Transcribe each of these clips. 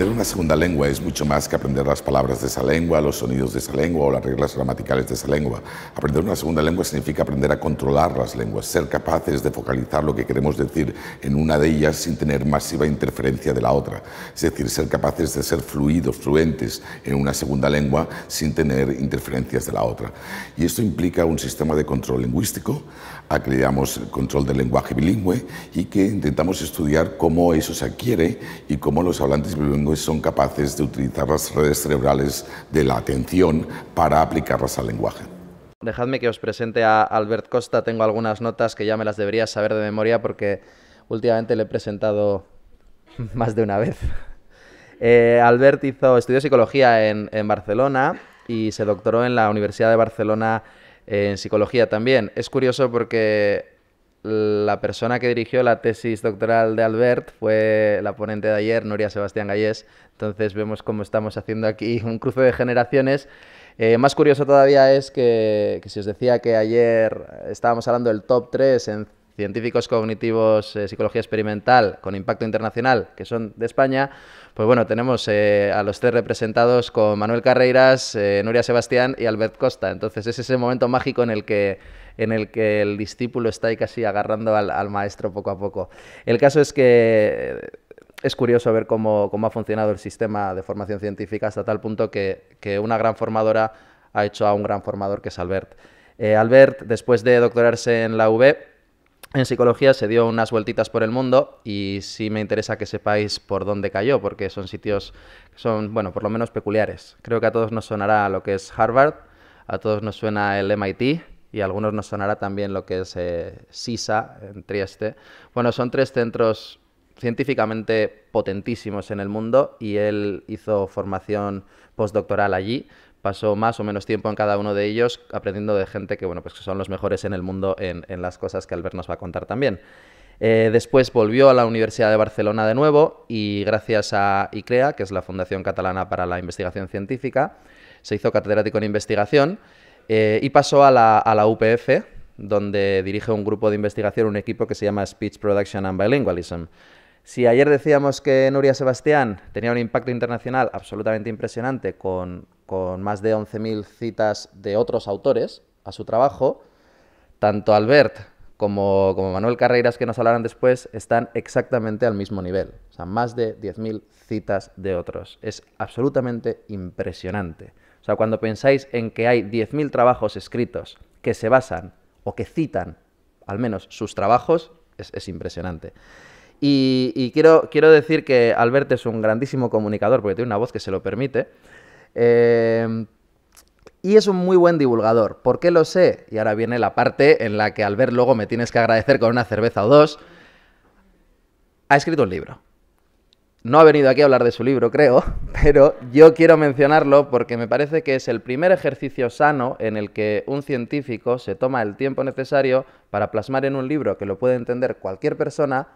entender la segunda lengua es mucho más que aprender las palabras de esa lengua, los sonidos de esa lengua o las reglas gramaticales de esa lengua. Aprender una segunda lengua significa aprender a controlar las lenguas, ser capaces de focalizar lo que queremos decir en una de ellas sin tener masiva interferencia de la otra. Es decir, ser capaces de ser fluidos, fluentes en una segunda lengua sin tener interferencias de la otra. Y esto implica un sistema de control lingüístico, a que le llamamos control del lenguaje bilingüe y que intentamos estudiar cómo eso se adquiere y cómo los hablantes bilingües son capaces de utilizar las redes cerebrales de la atención para aplicarlas al lenguaje. Dejadme que os presente a Albert Costa. Tengo algunas notas que ya me las debería saber de memoria porque últimamente le he presentado más de una vez. Eh, Albert hizo estudió psicología en, Barcelona y se doctoró en la Universidad de Barcelona en psicología también. Es curioso porque la persona que dirigió la tesis doctoral de Albert fue la ponente de ayer, Nuria Sebastián Gallés. Entonces vemos cómo estamos haciendo aquí un cruce de generaciones. Eh, más curioso todavía es que, si os decía que ayer estábamos hablando del top 3 en científicos cognitivos, eh, psicología experimental con impacto internacional, que son de España, pues bueno, tenemos eh, a los tres representados con Manuel Carreiras, Nuria Sebastián y Albert Costa. Entonces es ese momento mágico en el que en el que el discípulo está ahí casi agarrando al, maestro poco a poco. El caso es que eh, es curioso ver cómo, ha funcionado el sistema de formación científica hasta tal punto que, una gran formadora ha hecho a un gran formador que es Albert. Eh, Albert, después de doctorarse en la UB, en psicología se dio unas vueltitas por el mundo y sí me interesa que sepáis por dónde cayó, porque son sitios que son, bueno, por lo menos peculiares. Creo que a todos nos sonará lo que es Harvard, a todos nos suena el MIT, y algunos nos sonará también lo que es eh, SISA en Trieste. Bueno, son tres centros científicamente potentísimos en el mundo y él hizo formación postdoctoral allí. Pasó más o menos tiempo en cada uno de ellos aprendiendo de gente que, bueno, pues que son los mejores en el mundo en, las cosas que Albert nos va a contar también. Eh, después volvió a la Universidad de Barcelona de nuevo y gracias a ICREA, que es la Fundación Catalana para la Investigación Científica, se hizo catedrático en investigación eh, y pasó a la, UPF, donde dirige un grupo de investigación, un equipo que se llama Speech Production and Bilingualism. Si ayer decíamos que Nuria Sebastián tenía un impacto internacional absolutamente impresionante con, más de 11.000 citas de otros autores a su trabajo, tanto Albert como, como, Manuel Carreiras, que nos hablarán después, están exactamente al mismo nivel. O sea, más de 10.000 citas de otros. Es absolutamente impresionante cuando pensáis en que hay 10.000 trabajos escritos que se basan o que citan al menos sus trabajos, es, impresionante. Y, quiero, quiero decir que Albert es un grandísimo comunicador, porque tiene una voz que se lo permite. Eh, y es un muy buen divulgador. ¿Por qué lo sé? Y ahora viene la parte en la que Albert, luego me tienes que agradecer con una cerveza o dos. Ha escrito un libro no ha venido aquí a hablar de su libro, creo, pero yo quiero mencionarlo porque me parece que es el primer ejercicio sano en el que un científico se toma el tiempo necesario para plasmar en un libro que lo puede entender cualquier persona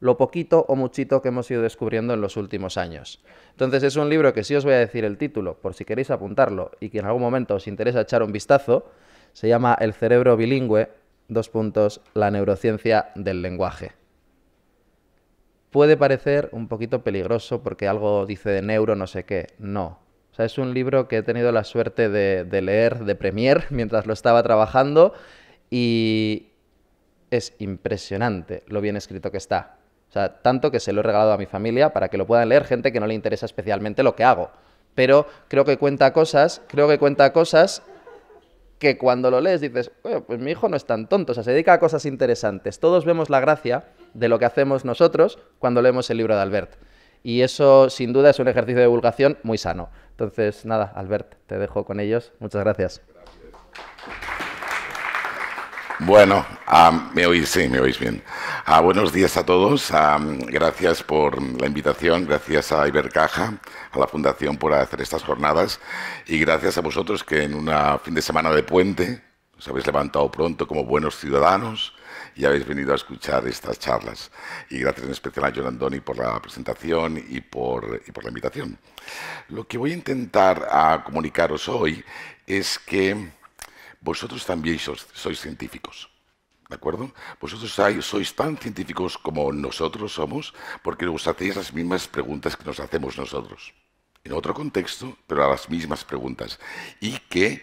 lo poquito o muchito que hemos ido descubriendo en los últimos años. Entonces es un libro que sí os voy a decir el título, por si queréis apuntarlo y que en algún momento os interesa echar un vistazo, se llama El cerebro bilingüe, dos puntos, la neurociencia del lenguaje puede parecer un poquito peligroso porque algo dice de neuro, no sé qué. No. O sea, es un libro que he tenido la suerte de, leer de premier mientras lo estaba trabajando y es impresionante lo bien escrito que está. O sea, tanto que se lo he regalado a mi familia para que lo puedan leer gente que no le interesa especialmente lo que hago. Pero creo que cuenta cosas, creo que cuenta cosas que cuando lo lees dices, pues mi hijo no es tan tonto, o sea, se dedica a cosas interesantes. Todos vemos la gracia de lo que hacemos nosotros cuando leemos el libro de Albert. Y eso, sin duda, es un ejercicio de divulgación muy sano. Entonces, nada, Albert, te dejo con ellos. Muchas gracias. Bueno, ah, me oís, sí, me oís bien. Ah, buenos días a todos. Ah, gracias por la invitación, gracias a Ibercaja a la Fundación por hacer estas jornadas y gracias a vosotros que en una fin de semana de puente os habéis levantado pronto como buenos ciudadanos y habéis venido a escuchar estas charlas. Y gracias en especial a Joan Andoni por la presentación y por, la invitación. Lo que voy a intentar a comunicaros hoy es que vosotros también sois, sois científicos. ¿De acuerdo? Vosotros sois tan científicos como nosotros somos porque os hacéis las mismas preguntas que nos hacemos nosotros en otro contexto, pero a las mismas preguntas. Y que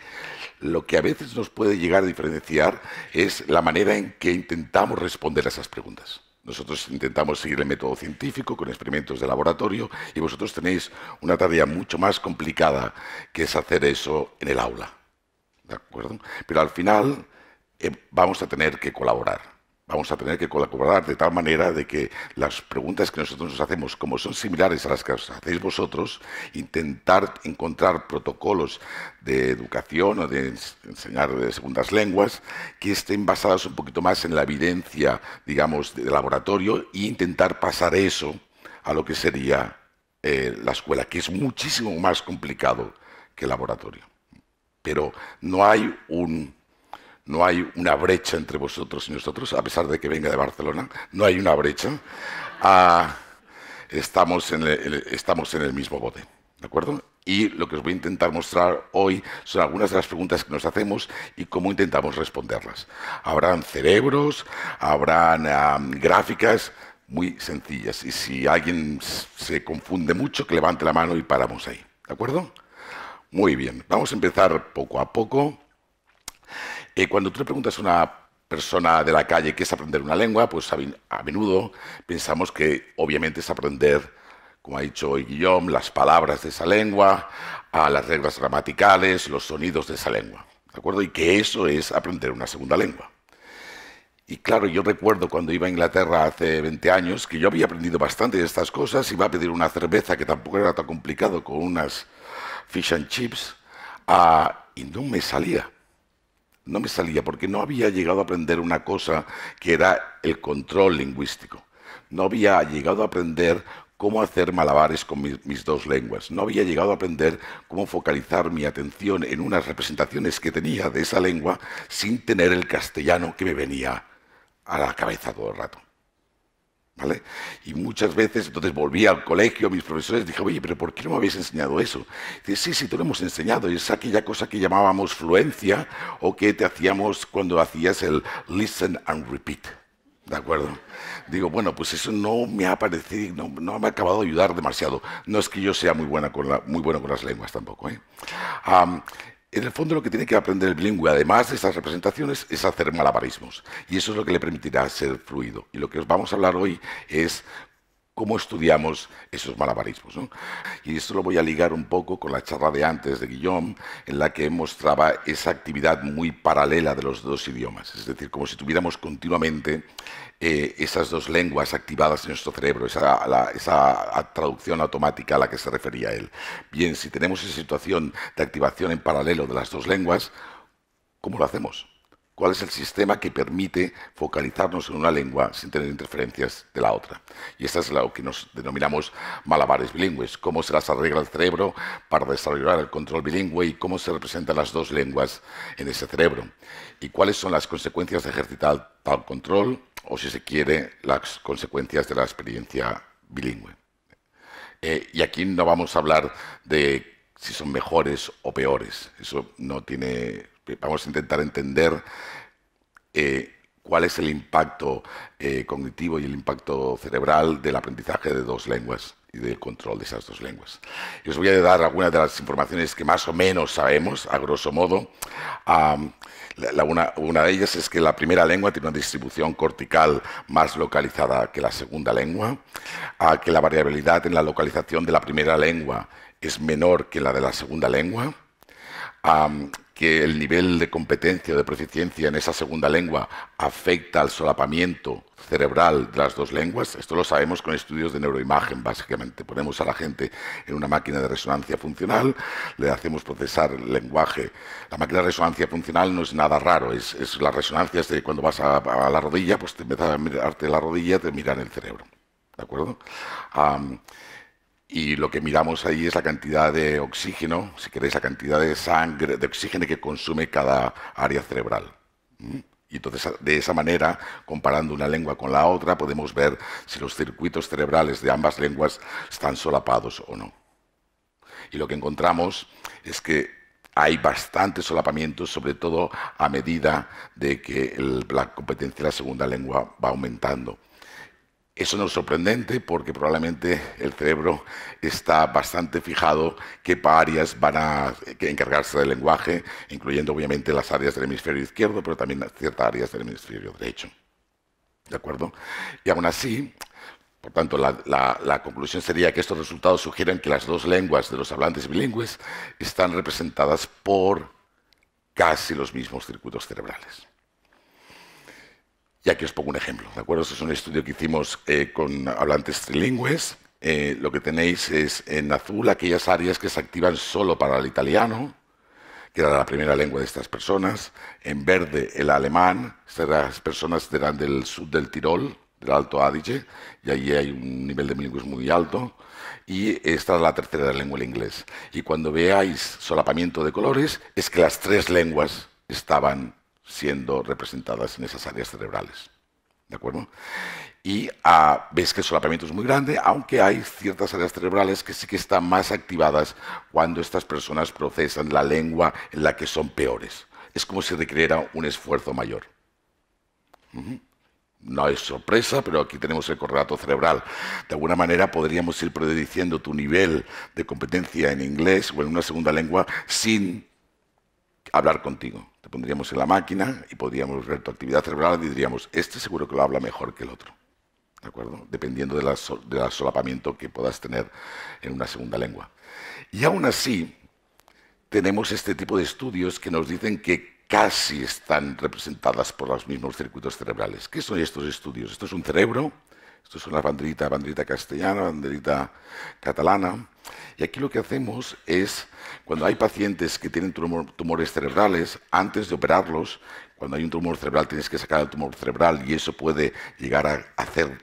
lo que a veces nos puede llegar a diferenciar es la manera en que intentamos responder a esas preguntas. Nosotros intentamos seguir el método científico con experimentos de laboratorio y vosotros tenéis una tarea mucho más complicada que es hacer eso en el aula. Pero al final eh, vamos a tener que colaborar vamos a tener que colaborar de tal manera de que las preguntas que nosotros nos hacemos, como son similares a las que os hacéis vosotros, intentar encontrar protocolos de educación o de enseñar de segundas lenguas que estén basadas un poquito más en la evidencia, digamos, de laboratorio e intentar pasar eso a lo que sería eh, la escuela, que es muchísimo más complicado que el laboratorio. Pero no hay un no hay una brecha entre vosotros y nosotros, a pesar de que venga de Barcelona, no hay una brecha. Ah, estamos, en el, estamos en el mismo bote. ¿De acuerdo? Y lo que os voy a intentar mostrar hoy son algunas de las preguntas que nos hacemos y cómo intentamos responderlas. Habrán cerebros, habrán gráficas muy sencillas. Y si alguien se confunde mucho, que levante la mano y paramos ahí. ¿De acuerdo? Muy bien. Vamos a empezar poco a poco. Eh, cuando tú le preguntas a una persona de la calle qué es aprender una lengua, pues a, menudo pensamos que obviamente es aprender como ha dicho hoy Guillaume, las palabras de esa lengua, las reglas gramaticales, los sonidos de esa lengua. ¿De acuerdo? Y que eso es aprender una segunda lengua. Y claro, yo recuerdo cuando iba a Inglaterra hace 20 años que yo había aprendido bastante de estas cosas. Iba a pedir una cerveza que tampoco era tan complicado con unas fish and chips ah, y no me salía no me salía porque no había llegado a aprender una cosa que era el control lingüístico. No había llegado a aprender cómo hacer malabares con mis, dos lenguas. No había llegado a aprender cómo focalizar mi atención en unas representaciones que tenía de esa lengua sin tener el castellano que me venía a la cabeza todo el rato. Y muchas veces, entonces volví al colegio, mis profesores dije, oye, pero ¿por qué no me habéis enseñado eso? Dice, sí, sí, te lo hemos enseñado, y es aquella cosa que llamábamos fluencia o que te hacíamos cuando hacías el listen and repeat. ¿De acuerdo? Digo, bueno, pues eso no me ha parecido, no, me ha acabado de ayudar demasiado. No es que yo sea muy, buena con muy bueno con las lenguas tampoco. ¿eh? En el fondo lo que tiene que aprender el bilingüe, además de esas representaciones, es hacer malabarismos. Y eso es lo que le permitirá ser fluido. Y lo que os vamos a hablar hoy es cómo estudiamos esos malabarismos. Y esto lo voy a ligar un poco con la charla de antes de Guillaume, en la que mostraba esa actividad muy paralela de los dos idiomas. Es decir, como si tuviéramos continuamente eh, esas dos lenguas activadas en nuestro cerebro, esa, esa, traducción automática a la que se refería él. Bien, si tenemos esa situación de activación en paralelo de las dos lenguas, ¿cómo lo hacemos? ¿Cuál es el sistema que permite focalizarnos en una lengua sin tener interferencias de la otra? Y esta es lo que nos denominamos malabares bilingües, cómo se las arregla el cerebro para desarrollar el control bilingüe y cómo se representan las dos lenguas en ese cerebro y cuáles son las consecuencias de ejercitar tal control o, si se quiere, las consecuencias de la experiencia bilingüe. Eh, y aquí no vamos a hablar de si son mejores o peores. Eso no tiene... Vamos a intentar entender eh, cuál es el impacto eh, cognitivo y el impacto cerebral del aprendizaje de dos lenguas y del control de esas dos lenguas. Les os voy a dar algunas de las informaciones que más o menos sabemos, a grosso modo. una, de ellas es que la primera lengua tiene una distribución cortical más localizada que la segunda lengua, que la variabilidad en la localización de la primera lengua es menor que la de la segunda lengua, que el nivel de competencia o de proficiencia en esa segunda lengua afecta al solapamiento cerebral de las dos lenguas. Esto lo sabemos con estudios de neuroimagen, básicamente. Ponemos a la gente en una máquina de resonancia funcional, le hacemos procesar el lenguaje. La máquina de resonancia funcional no es nada raro, es, es las resonancias de cuando vas a, la rodilla, pues te empiezas a mirarte la rodilla, te miran el cerebro. ¿De acuerdo? y lo que miramos ahí es la cantidad de oxígeno, si queréis, la cantidad de sangre, de oxígeno que consume cada área cerebral. ¿Mm? Y entonces, de esa manera, comparando una lengua con la otra, podemos ver si los circuitos cerebrales de ambas lenguas están solapados o no. Y lo que encontramos es que hay bastante solapamiento, sobre todo a medida de que la competencia de la segunda lengua va aumentando. Eso no es sorprendente porque probablemente el cerebro está bastante fijado qué áreas van a encargarse del lenguaje, incluyendo obviamente las áreas del hemisferio izquierdo, pero también ciertas áreas del hemisferio derecho. ¿De acuerdo? Y aún así, por tanto, la, la, conclusión sería que estos resultados sugieren que las dos lenguas de los hablantes bilingües están representadas por casi los mismos circuitos cerebrales. Y aquí os pongo un ejemplo, ¿de acuerdo? Este es un estudio que hicimos eh, con hablantes trilingües. Eh, lo que tenéis es en azul aquellas áreas que se activan solo para el italiano, que era la primera lengua de estas personas. En verde, el alemán. Estas personas eran del sur del Tirol, del Alto Adige, y allí hay un nivel de bilingües muy alto. Y esta es la tercera lengua, el inglés. Y cuando veáis solapamiento de colores, es que las tres lenguas estaban siendo representadas en esas áreas cerebrales. ¿De acuerdo? Y ah, ves que el solapamiento es muy grande, aunque hay ciertas áreas cerebrales que sí que están más activadas cuando estas personas procesan la lengua en la que son peores. Es como si requiriera un esfuerzo mayor. No es sorpresa, pero aquí tenemos el correlato cerebral. De alguna manera podríamos ir prediciendo tu nivel de competencia en inglés o en una segunda lengua sin hablar contigo pondríamos en la máquina y podríamos ver tu actividad cerebral y diríamos, este seguro que lo habla mejor que el otro. ¿De acuerdo? Dependiendo del de solapamiento que puedas tener en una segunda lengua. Y aún así, tenemos este tipo de estudios que nos dicen que casi están representadas por los mismos circuitos cerebrales. ¿Qué son estos estudios? Esto es un cerebro, esto es una banderita, banderita castellana, banderita catalana. Y aquí lo que hacemos es cuando hay pacientes que tienen tumores cerebrales, antes de operarlos, cuando hay un tumor cerebral tienes que sacar el tumor cerebral y eso puede llegar a hacer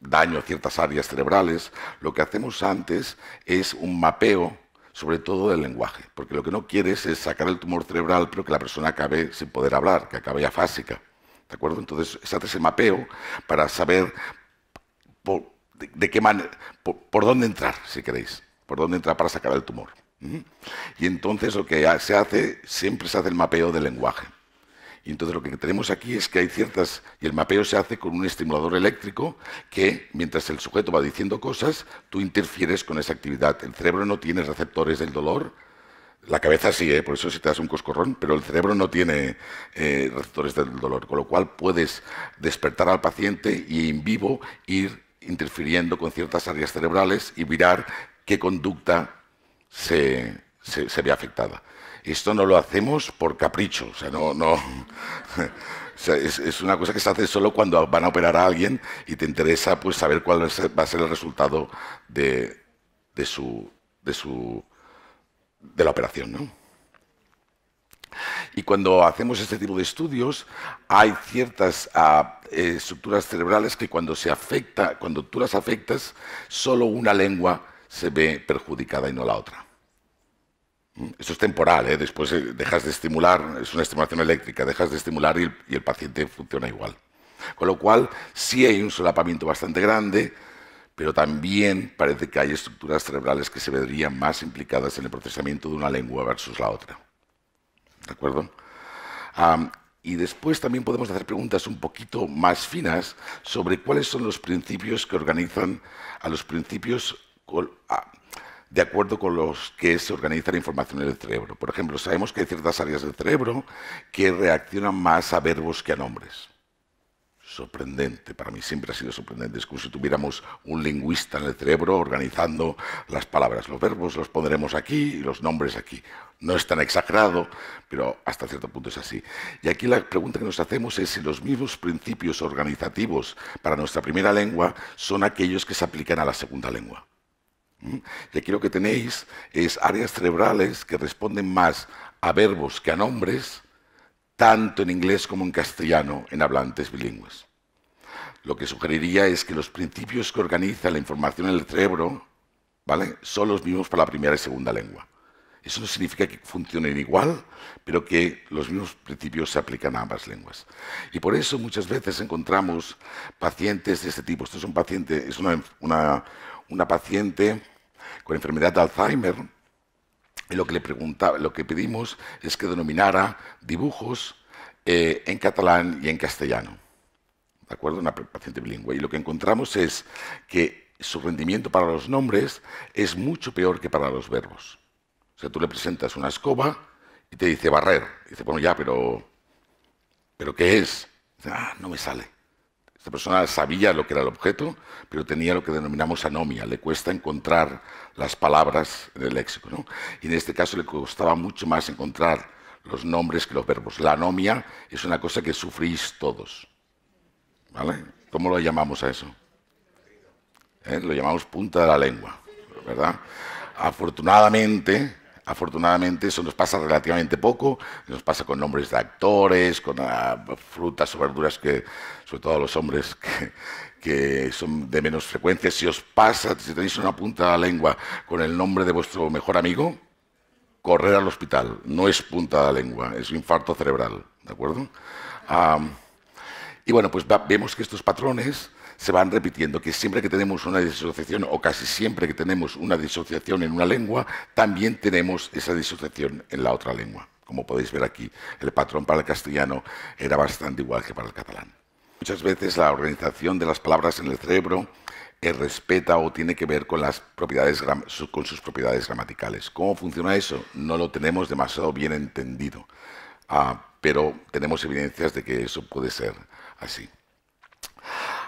daño a ciertas áreas cerebrales. Lo que hacemos antes es un mapeo sobre todo del lenguaje, porque lo que no quieres es sacar el tumor cerebral, pero que la persona acabe sin poder hablar, que acabe afásica. ¿De acuerdo? Entonces se hace ese mapeo para saber de, qué manera, por dónde entrar, si queréis, por dónde entrar para sacar el tumor. Y entonces lo que se hace, siempre se hace el mapeo del lenguaje. Y entonces lo que tenemos aquí es que hay ciertas, y el mapeo se hace con un estimulador eléctrico que mientras el sujeto va diciendo cosas, tú interfieres con esa actividad. El cerebro no tiene receptores del dolor, la cabeza sí, ¿eh? por eso si te das un coscorrón, pero el cerebro no tiene eh, receptores del dolor, con lo cual puedes despertar al paciente y en vivo ir interfiriendo con ciertas áreas cerebrales y mirar qué conducta se, ve afectada. Esto no lo hacemos por capricho, o sea, no, es, una cosa que se hace solo cuando van a operar a alguien y te interesa pues, saber cuál va a ser el resultado de, su, de, la operación. Y cuando hacemos este tipo de estudios, hay ciertas ah, estructuras cerebrales que cuando se afecta, cuando tú las afectas, solo una lengua se ve perjudicada y no la otra. Eso es temporal, ¿eh? después eh, dejas de estimular, es una estimulación eléctrica, dejas de estimular y el, paciente funciona igual. Con lo cual, sí hay un solapamiento bastante grande, pero también parece que hay estructuras cerebrales que se verían más implicadas en el procesamiento de una lengua versus la otra. ¿De acuerdo? y después también podemos hacer preguntas un poquito más finas sobre cuáles son los principios que organizan a los principios de acuerdo con los que se organiza la información en el cerebro. Por ejemplo, sabemos que hay ciertas áreas del cerebro que reaccionan más a verbos que a nombres. Sorprendente, para mí siempre ha sido sorprendente. Es como si tuviéramos un lingüista en el cerebro organizando las palabras. Los verbos los pondremos aquí y los nombres aquí. No es tan exagerado, pero hasta cierto punto es así. Y aquí la pregunta que nos hacemos es si los mismos principios organizativos para nuestra primera lengua son aquellos que se aplican a la segunda lengua. Y aquí lo que tenéis es áreas cerebrales que responden más a verbos que a nombres, tanto en inglés como en castellano, en hablantes bilingües. Lo que sugeriría es que los principios que organiza la información en el cerebro ¿vale? son los mismos para la primera y segunda lengua. Eso no significa que funcionen igual, pero que los mismos principios se aplican a ambas lenguas. Y por eso muchas veces encontramos pacientes de este tipo. Esto es, un paciente, es una, una paciente con enfermedad de Alzheimer. lo que le preguntaba, lo que pedimos es que denominara dibujos eh, en catalán y en castellano. ¿De acuerdo? Una paciente bilingüe. Y lo que encontramos es que su rendimiento para los nombres es mucho peor que para los verbos. O sea, tú le presentas una escoba y te dice barrer. Y dice, bueno, ya, pero, ¿pero qué es? dice, ah, no me sale. Esta persona sabía lo que era el objeto, pero tenía lo que denominamos anomia, le cuesta encontrar las palabras en el léxico. ¿no? Y en este caso le costaba mucho más encontrar los nombres que los verbos. La anomia es una cosa que sufrís todos. ¿Vale? ¿Cómo lo llamamos a eso? ¿Eh? Lo llamamos punta de la lengua, ¿verdad? Afortunadamente, afortunadamente eso nos pasa relativamente poco, nos pasa con nombres de actores, con ah, frutas o verduras que sobre todo los hombres que, son de menos frecuencia, si os pasa, si tenéis una punta de la lengua con el nombre de vuestro mejor amigo, correr al hospital. No es punta de la lengua, es un infarto cerebral, ¿de acuerdo? y bueno, pues vemos que estos patrones se van repitiendo, que siempre que tenemos una disociación, o casi siempre que tenemos una disociación en una lengua, también tenemos esa disociación en la otra lengua. Como podéis ver aquí, el patrón para el castellano era bastante igual que para el catalán. Muchas veces la organización de las palabras en el cerebro eh, respeta o tiene que ver con, las propiedades, con sus propiedades gramaticales. ¿Cómo funciona eso? No lo tenemos demasiado bien entendido, ah, pero tenemos evidencias de que eso puede ser así.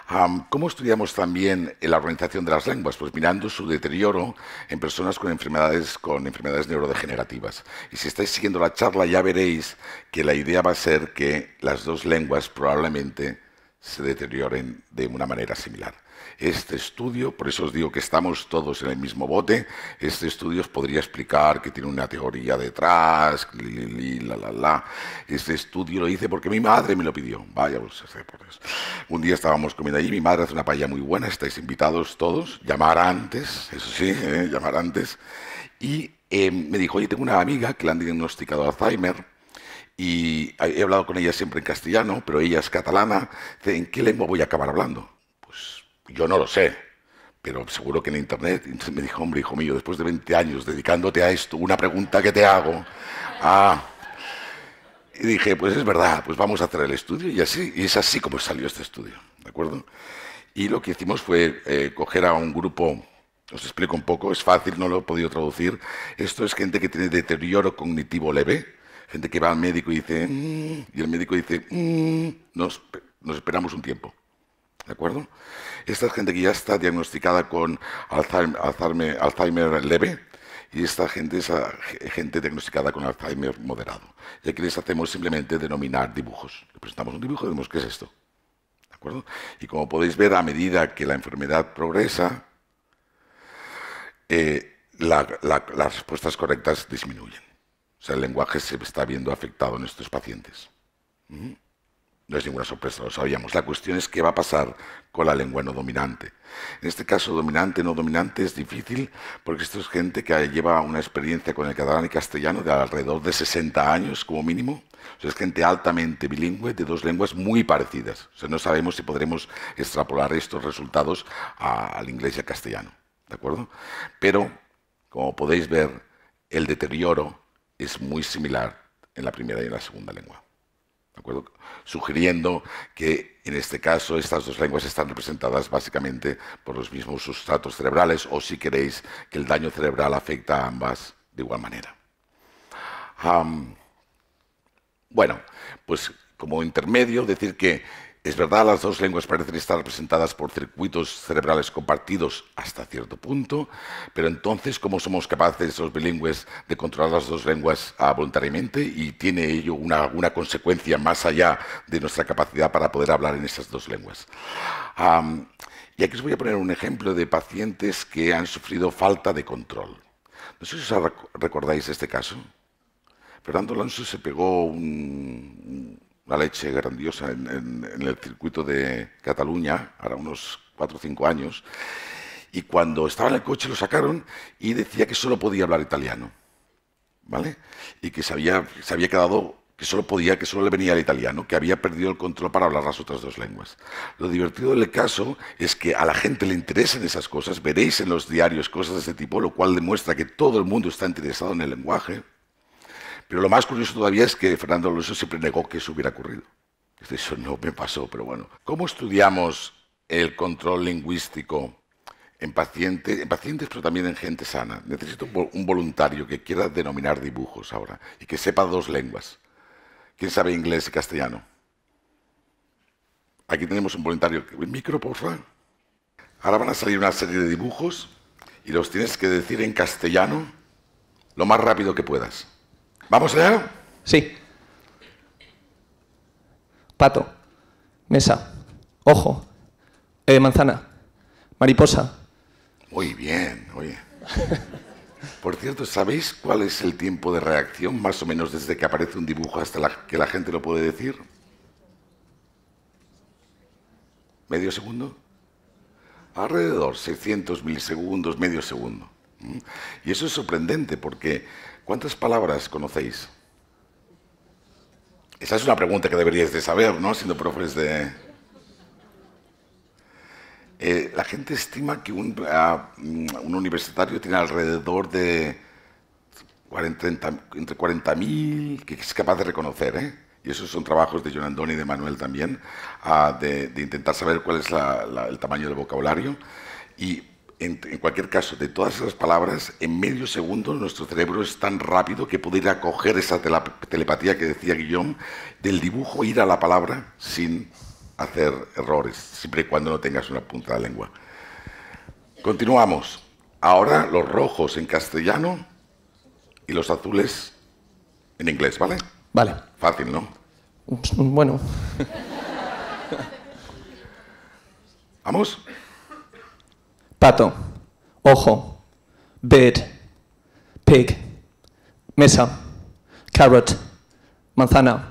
Ah, ¿Cómo estudiamos también eh, la organización de las lenguas? Pues mirando su deterioro en personas con enfermedades, con enfermedades neurodegenerativas. Y si estáis siguiendo la charla ya veréis que la idea va a ser que las dos lenguas probablemente se deterioren de una manera similar. Este estudio, por eso os digo que estamos todos en el mismo bote, este estudio os podría explicar que tiene una teoría detrás, la, la, la. Este estudio lo hice porque mi madre me lo pidió. Vaya, Un día estábamos comiendo allí, mi madre hace una paella muy buena, estáis invitados todos, llamar antes, eso sí, ¿eh? llamar antes. Y eh, me dijo, oye, tengo una amiga que le han diagnosticado Alzheimer y he hablado con ella siempre en castellano, pero ella es catalana. ¿En qué lengua voy a acabar hablando? Pues yo no lo sé, pero seguro que en internet. Entonces me dijo, hombre, hijo mío, después de 20 años dedicándote a esto, una pregunta que te hago. Ah, y dije, pues es verdad, pues vamos a hacer el estudio. Y así, y es así como salió este estudio, ¿de acuerdo? Y lo que hicimos fue eh, coger a un grupo os explico un poco, es fácil, no lo he podido traducir. Esto es gente que tiene deterioro cognitivo leve, gente que va al médico y dice, y el médico dice, nos, esperamos un tiempo. ¿De acuerdo? Esta gente que ya está diagnosticada con Alzheimer, leve y esta gente es gente diagnosticada con Alzheimer moderado. Y aquí les hacemos simplemente denominar dibujos. Le presentamos un dibujo y vemos qué es esto. ¿De acuerdo? Y como podéis ver, a medida que la enfermedad progresa, eh, las respuestas correctas disminuyen. O sea, el lenguaje se está viendo afectado en estos pacientes. No es ninguna sorpresa, lo sabíamos. La cuestión es qué va a pasar con la lengua no dominante. En este caso, dominante, no dominante es difícil porque esto es gente que lleva una experiencia con el catalán y castellano de alrededor de 60 años como mínimo. O sea, es gente altamente bilingüe de dos lenguas muy parecidas. O sea, no sabemos si podremos extrapolar estos resultados al inglés y al castellano. ¿De acuerdo? Pero, como podéis ver, el deterioro es muy similar en la primera y en la segunda lengua. ¿De Sugiriendo que en este caso estas dos lenguas están representadas básicamente por los mismos sustratos cerebrales o si queréis que el daño cerebral afecta a ambas de igual manera. bueno, pues como intermedio decir que es verdad, las dos lenguas parecen estar representadas por circuitos cerebrales compartidos hasta cierto punto, pero entonces, ¿cómo somos capaces los bilingües de controlar las dos lenguas voluntariamente? ¿Y tiene ello una, consecuencia más allá de nuestra capacidad para poder hablar en esas dos lenguas? y aquí os voy a poner un ejemplo de pacientes que han sufrido falta de control. No sé si os recordáis este caso. Fernando Alonso se pegó un, la leche grandiosa en, el circuito de Cataluña, ahora unos 4 o 5 años, y cuando estaba en el coche lo sacaron y decía que solo podía hablar italiano, ¿vale? Y que se había, quedado, que solo podía, que solo le venía el italiano, que había perdido el control para hablar las otras dos lenguas. Lo divertido del caso es que a la gente le interesan esas cosas, veréis en los diarios cosas de ese tipo, lo cual demuestra que todo el mundo está interesado en el lenguaje, pero lo más curioso todavía es que Fernando Alonso siempre negó que eso hubiera ocurrido. Eso no me pasó, pero bueno. ¿Cómo estudiamos el control lingüístico en pacientes, en pacientes pero también en gente sana? Necesito un, voluntario que quiera denominar dibujos ahora y que sepa dos lenguas. ¿Quién sabe inglés y castellano? Aquí tenemos un voluntario. micro, por favor. Ahora van a salir una serie de dibujos y los tienes que decir en castellano lo más rápido que puedas. ¿Vamos allá? Sí. Pato. Mesa. Ojo. Eh, manzana. Mariposa. Muy bien, oye. Por cierto, ¿sabéis cuál es el tiempo de reacción, más o menos desde que aparece un dibujo hasta la, que la gente lo puede decir? ¿Medio segundo? Alrededor 600 milisegundos, medio segundo. ¿Mm? Y eso es sorprendente porque ¿Cuántas palabras conocéis? Esa es una pregunta que deberíais de saber, ¿no? Siendo profes de... Eh, la gente estima que un, universitario tiene alrededor de 40, entre 40.000 que es capaz de reconocer, ¿eh? y esos son trabajos de John Andoni y de Manuel también, ah, de, intentar saber cuál es el tamaño del vocabulario. Y en, cualquier caso, de todas esas palabras, en medio segundo nuestro cerebro es tan rápido que puede ir a coger esa telepatía que decía Guillaume, del dibujo ir a la palabra sin hacer errores, siempre y cuando no tengas una punta de lengua. Continuamos. Ahora los rojos en castellano y los azules en inglés, ¿vale? Vale. Fácil, ¿no? Bueno. ¿Vamos? pato, ojo, bed, pig, mesa, carrot, manzana.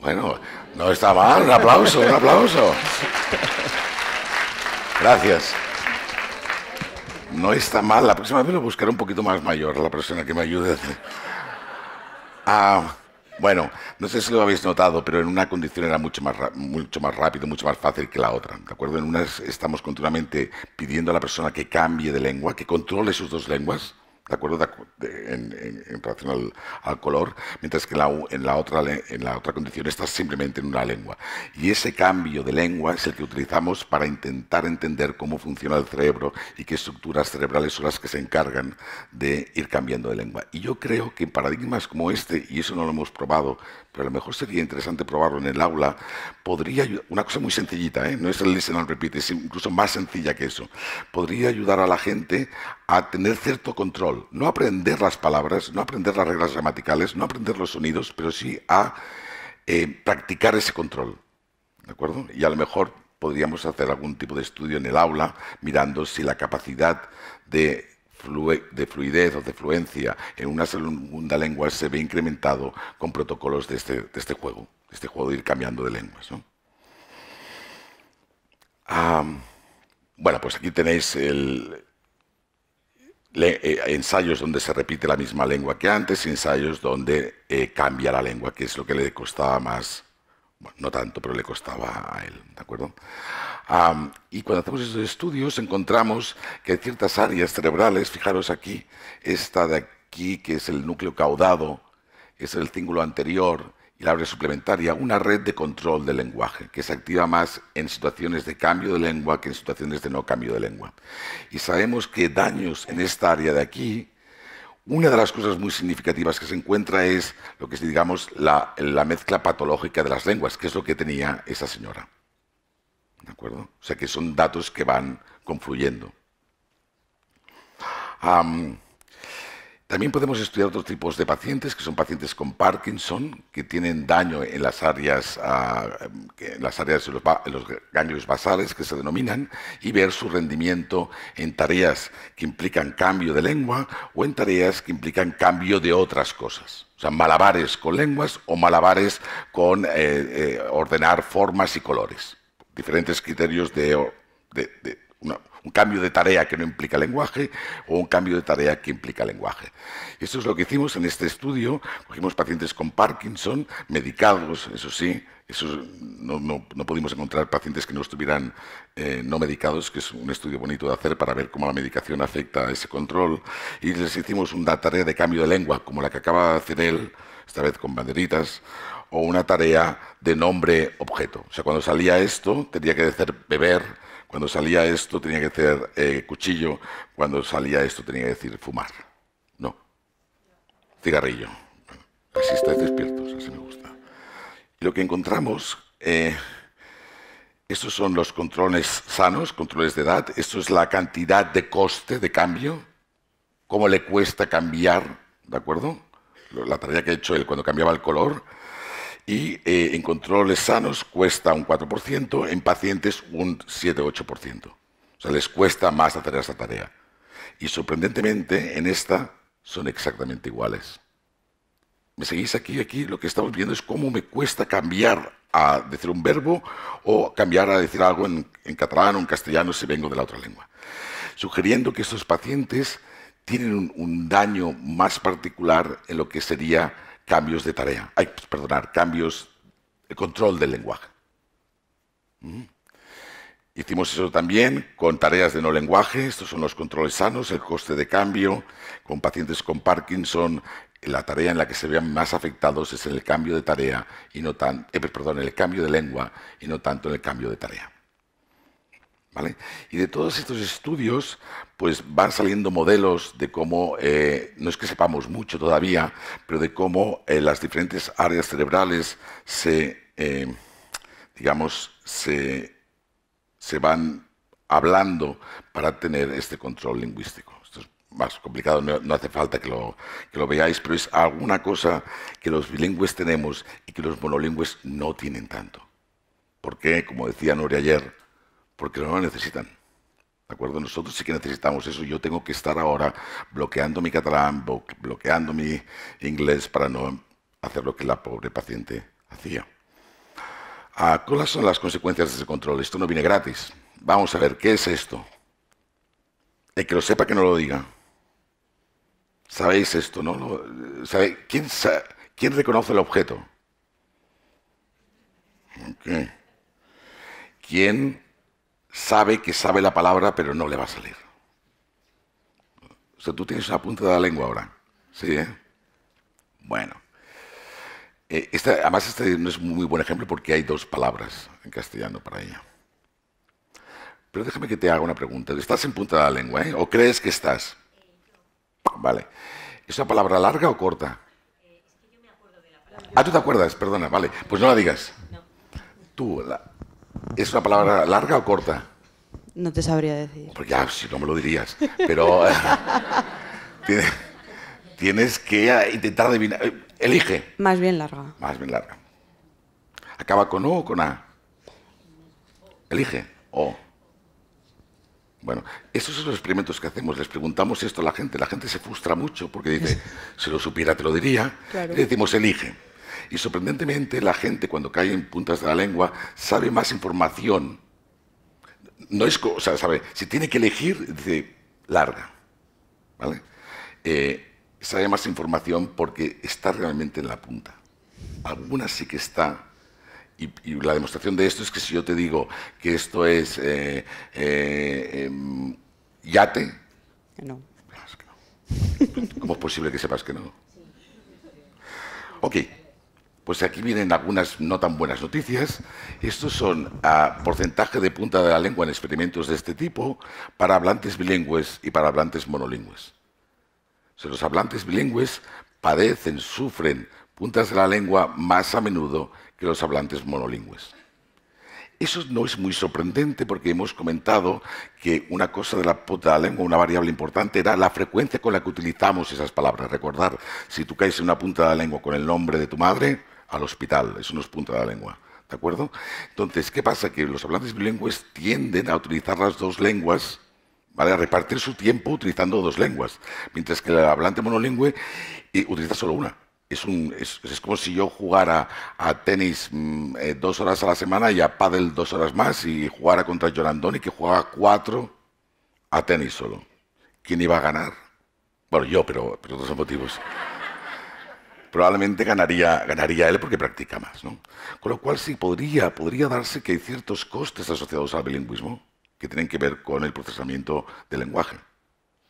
Bueno, no está mal, un aplauso, un aplauso. Gracias. No está mal, la próxima vez lo buscaré un poquito más mayor, la persona que me ayude. Ah. Bueno, no sé si lo habéis notado, pero en una condición era mucho más, mucho más rápido, mucho más fácil que la otra. ¿De acuerdo? En una estamos continuamente pidiendo a la persona que cambie de lengua, que controle sus dos lenguas ¿de acuerdo? en, relación al, color, mientras que en la, en la, otra, en la otra condición estás simplemente en una lengua. Y ese cambio de lengua es el que utilizamos para intentar entender cómo funciona el cerebro y qué estructuras cerebrales son las que se encargan de ir cambiando de lengua. Y yo creo que en paradigmas como este, y eso no lo hemos probado pero a lo mejor sería interesante probarlo en el aula, podría ayudar, una cosa muy sencillita, ¿eh? no es el listen and repeat, es incluso más sencilla que eso, podría ayudar a la gente a tener cierto control, no aprender las palabras, no aprender las reglas gramaticales, no aprender los sonidos, pero sí a eh, practicar ese control, ¿de acuerdo? Y a lo mejor podríamos hacer algún tipo de estudio en el aula mirando si la capacidad de de fluidez o de fluencia en una segunda lengua se ve incrementado con protocolos de este, este juego, de este juego de ir cambiando de lenguas. bueno, pues aquí tenéis eh, ensayos donde se repite la misma lengua que antes, y ensayos donde eh, cambia la lengua, que es lo que le costaba más no tanto, pero le costaba a él, ¿de acuerdo? y cuando hacemos esos estudios encontramos que hay ciertas áreas cerebrales, fijaros aquí, esta de aquí que es el núcleo caudado, es el cíngulo anterior y la área suplementaria, una red de control del lenguaje que se activa más en situaciones de cambio de lengua que en situaciones de no cambio de lengua. Y sabemos que daños en esta área de aquí una de las cosas muy significativas que se encuentra es lo que es, digamos, la, mezcla patológica de las lenguas, que es lo que tenía esa señora. ¿De acuerdo? O sea que son datos que van confluyendo. También podemos estudiar otros tipos de pacientes, que son pacientes con Parkinson, que tienen daño en las áreas, ah, en las áreas los, ganglios basales, que se denominan, y ver su rendimiento en tareas que implican cambio de lengua o en tareas que implican cambio de otras cosas. O sea, malabares con lenguas o malabares con eh, eh, ordenar formas y colores. Diferentes criterios de, un cambio de tarea que no implica lenguaje o un cambio de tarea que implica lenguaje. Eso es lo que hicimos en este estudio. Cogimos pacientes con Parkinson, medicados, eso sí, eso no, no, pudimos encontrar pacientes que no estuvieran eh, no medicados, que es un estudio bonito de hacer para ver cómo la medicación afecta a ese control. Y les hicimos una tarea de cambio de lengua, como la que acaba de hacer él, esta vez con banderitas, o una tarea de nombre-objeto. O sea, cuando salía esto, tenía que decir beber cuando salía esto tenía que ser eh, cuchillo, cuando salía esto tenía que decir fumar. No, cigarrillo. Así estáis despiertos, así me gusta. lo que encontramos, eh, estos son los controles sanos, controles de edad, esto es la cantidad de coste de cambio, cómo le cuesta cambiar, ¿de acuerdo? La tarea que ha hecho él cuando cambiaba el color, y eh, en controles sanos cuesta un 4%, en pacientes un 7-8%. O sea, les cuesta más hacer esa tarea. Y sorprendentemente, en esta son exactamente iguales. ¿Me seguís aquí? Aquí lo que estamos viendo es cómo me cuesta cambiar a decir un verbo o cambiar a decir algo en, catalán o en castellano si vengo de la otra lengua. Sugiriendo que estos pacientes tienen un, un daño más particular en lo que sería cambios de tarea, hay que pues, perdonar, cambios de control del lenguaje. Mm. Hicimos eso también con tareas de no lenguaje, estos son los controles sanos, el coste de cambio, con pacientes con Parkinson, la tarea en la que se vean más afectados es el cambio de tarea y no tan, eh, perdón, en el cambio de lengua y no tanto en el cambio de tarea. Y de todos estos estudios, pues van saliendo modelos de cómo, eh, no es que sepamos mucho todavía, pero de cómo eh, las diferentes áreas cerebrales se, eh, digamos, se, van hablando para tener este control lingüístico. Esto es más complicado, no, hace falta que lo, veáis, pero es alguna cosa que los bilingües tenemos y que los monolingües no tienen tanto. Porque, como decía Nori ayer, porque no lo necesitan. ¿De acuerdo? Nosotros sí que necesitamos eso. Yo tengo que estar ahora bloqueando mi catalán, bloqueando mi inglés para no hacer lo que la pobre paciente hacía. Ah, ¿Cuáles son las consecuencias de ese control? Esto no viene gratis. Vamos a ver, ¿qué es esto? El que lo sepa que no lo diga. Sabéis esto, ¿no? ¿Quién, ¿Quién reconoce el objeto? Okay. ¿Quién sabe que sabe la palabra, pero no le va a salir. O sea, tú tienes una punta de la lengua ahora. Sí, ¿eh? Bueno. Eh, además, este no es un muy buen ejemplo porque hay dos palabras en castellano para ella. Pero déjame que te haga una pregunta. ¿Estás en punta de la lengua, eh? ¿O crees que estás? Vale. ¿Es una palabra larga o corta? Eh, ah, tú te acuerdas, perdona, vale. Pues no la digas. Tú, la, ¿Es una palabra larga o corta? No te sabría decir. Porque ya, si no me lo dirías. Pero tienes, que intentar adivinar. Elige. Más bien larga. Más bien larga. ¿Acaba con O o con A? Elige. O. Bueno, esos son los experimentos que hacemos. Les preguntamos esto a la gente. La gente se frustra mucho porque dice, si lo supiera te lo diría. decimos, elige. Y sorprendentemente la gente cuando cae en puntas de la lengua sabe más información. No es sea, sabe, si tiene que elegir, de larga. ¿Vale? Eh, sabe más información porque está realmente en la punta. Alguna sí que está. Y, la demostración de esto es que si yo te digo que esto es eh, eh, em, yate, no. ¿cómo es posible que sepas que no? Ok. Pues aquí vienen algunas no tan buenas noticias. Estos son a ah, porcentaje de punta de la lengua en experimentos de este tipo para hablantes bilingües y para hablantes monolingües. los hablantes bilingües padecen, sufren puntas de la lengua más a menudo que los hablantes monolingües. Eso no es muy sorprendente porque hemos comentado que una cosa de la punta de la lengua, una variable importante, era la frecuencia con la que utilizamos esas palabras. Recordar, si tú caes en una punta de la lengua con el nombre de tu madre, al hospital, eso no punta de la lengua. ¿De acuerdo? Entonces, ¿qué pasa? Que los hablantes bilingües tienden a utilizar las dos lenguas, ¿vale? a repartir su tiempo utilizando dos lenguas, mientras que el hablante monolingüe eh, utiliza solo una. Es, un, es, es como si yo jugara a tenis mm, eh, dos horas a la semana y a pádel dos horas más y jugara contra y que jugaba cuatro a tenis solo. ¿Quién iba a ganar? Bueno, yo, pero por otros motivos probablemente ganaría, ganaría él porque practica más. Con lo cual sí podría, podría darse que hay ciertos costes asociados al bilingüismo que tienen que ver con el procesamiento del lenguaje.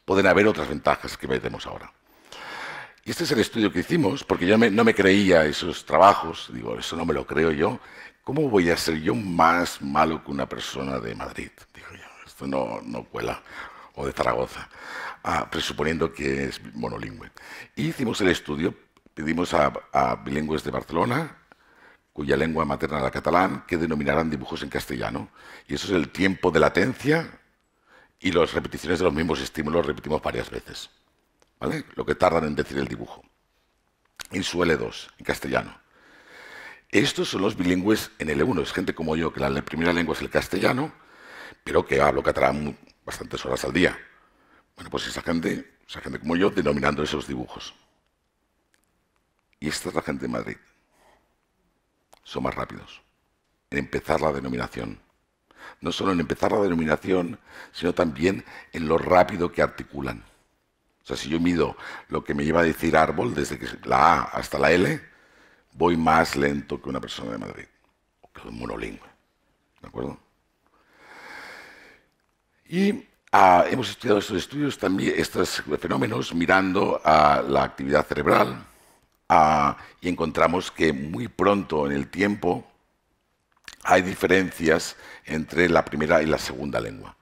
Pueden haber otras ventajas que veremos ahora. Y este es el estudio que hicimos, porque yo no me creía esos trabajos, digo, eso no me lo creo yo. ¿Cómo voy a ser yo más malo que una persona de Madrid? Digo, esto no, no cuela, o de Zaragoza, ah, presuponiendo que es monolingüe. Y hicimos el estudio Pedimos a, bilingües de Barcelona, cuya lengua materna era catalán, que denominaran dibujos en castellano. Y eso es el tiempo de latencia y las repeticiones de los mismos estímulos, repetimos varias veces. ¿Vale? Lo que tardan en decir el dibujo. En su L2, en castellano. Estos son los bilingües en L1. Es gente como yo, que la primera lengua es el castellano, pero que hablo catalán bastantes horas al día. Bueno, pues esa gente, esa gente como yo, denominando esos dibujos. Y esta es la gente de Madrid. Son más rápidos en empezar la denominación. No solo en empezar la denominación, sino también en lo rápido que articulan. O sea, si yo mido lo que me lleva a decir árbol, desde que la A hasta la L, voy más lento que una persona de Madrid, o que un monolingüe. ¿De acuerdo? Y ah, hemos estudiado estos estudios también, estos fenómenos, mirando a la actividad cerebral, Ah, y encontramos que muy pronto en el tiempo hay diferencias entre la primera y la segunda lengua.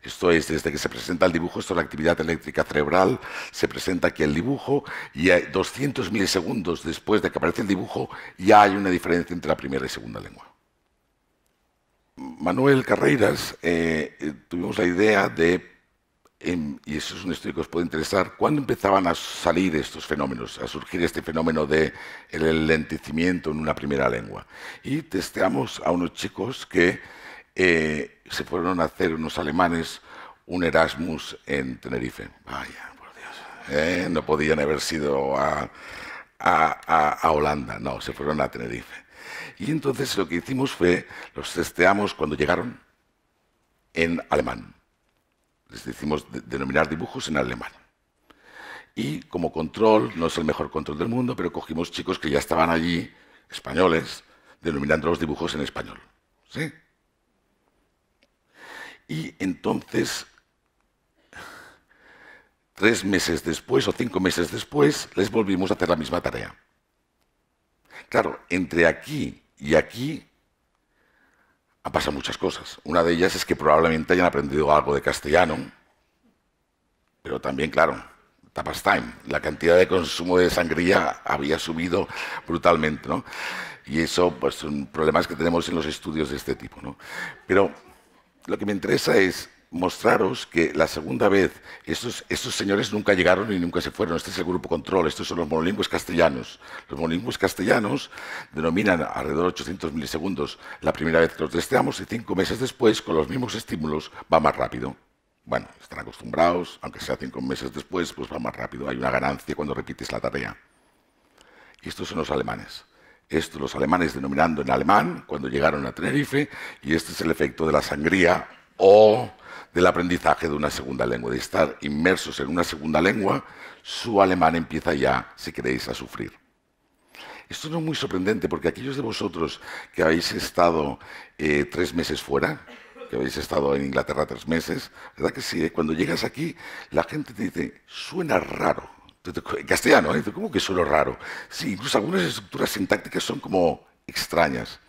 Esto es, desde que se presenta el dibujo, esto es la actividad eléctrica cerebral, se presenta aquí el dibujo y 200 milisegundos después de que aparece el dibujo ya hay una diferencia entre la primera y segunda lengua. Manuel Carreiras, eh, eh, tuvimos la idea de y eso es un estudio que os puede interesar, ¿cuándo empezaban a salir estos fenómenos, a surgir este fenómeno del de el lentecimiento en una primera lengua? Y testeamos a unos chicos que eh, se fueron a hacer unos alemanes un Erasmus en Tenerife. Vaya, por Dios. ¿eh? no podían haber sido a Holanda, no, se fueron a Tenerife. Y entonces lo que hicimos fue, los testeamos cuando llegaron en alemán decimos denominar dibujos en alemán. Y como control, no es el mejor control del mundo, pero cogimos chicos que ya estaban allí, españoles, denominando los dibujos en español. ¿Sí? Y entonces, tres meses después o cinco meses después, les volvimos a hacer la misma tarea. Claro, entre aquí y aquí han pasado muchas cosas. Una de ellas es que probablemente hayan aprendido algo de castellano, pero también, claro, tapas time. La cantidad de consumo de sangría había subido brutalmente, ¿no? Y eso, pues, son problemas que tenemos en los estudios de este tipo, ¿no? Pero lo que me interesa es mostraros que la segunda vez, estos, estos, señores nunca llegaron y nunca se fueron. Este es el grupo control, estos son los monolingües castellanos. Los monolingües castellanos denominan alrededor de 800 milisegundos la primera vez que los testeamos y cinco meses después, con los mismos estímulos, va más rápido. Bueno, están acostumbrados, aunque sea cinco meses después, pues va más rápido. Hay una ganancia cuando repites la tarea. Y estos son los alemanes. Estos los alemanes denominando en alemán cuando llegaron a Tenerife, y este es el efecto de la sangría o del aprendizaje de una segunda lengua, de estar inmersos en una segunda lengua, su alemán empieza ya, si queréis, a sufrir. Esto no es muy sorprendente porque aquellos de vosotros que habéis estado eh, tres meses fuera, que habéis estado en Inglaterra tres meses, ¿verdad que sí? Eh? Cuando llegas aquí, la gente te dice, suena raro. En castellano, ¿eh? ¿cómo que suena raro? Sí, incluso algunas estructuras sintácticas son como extrañas.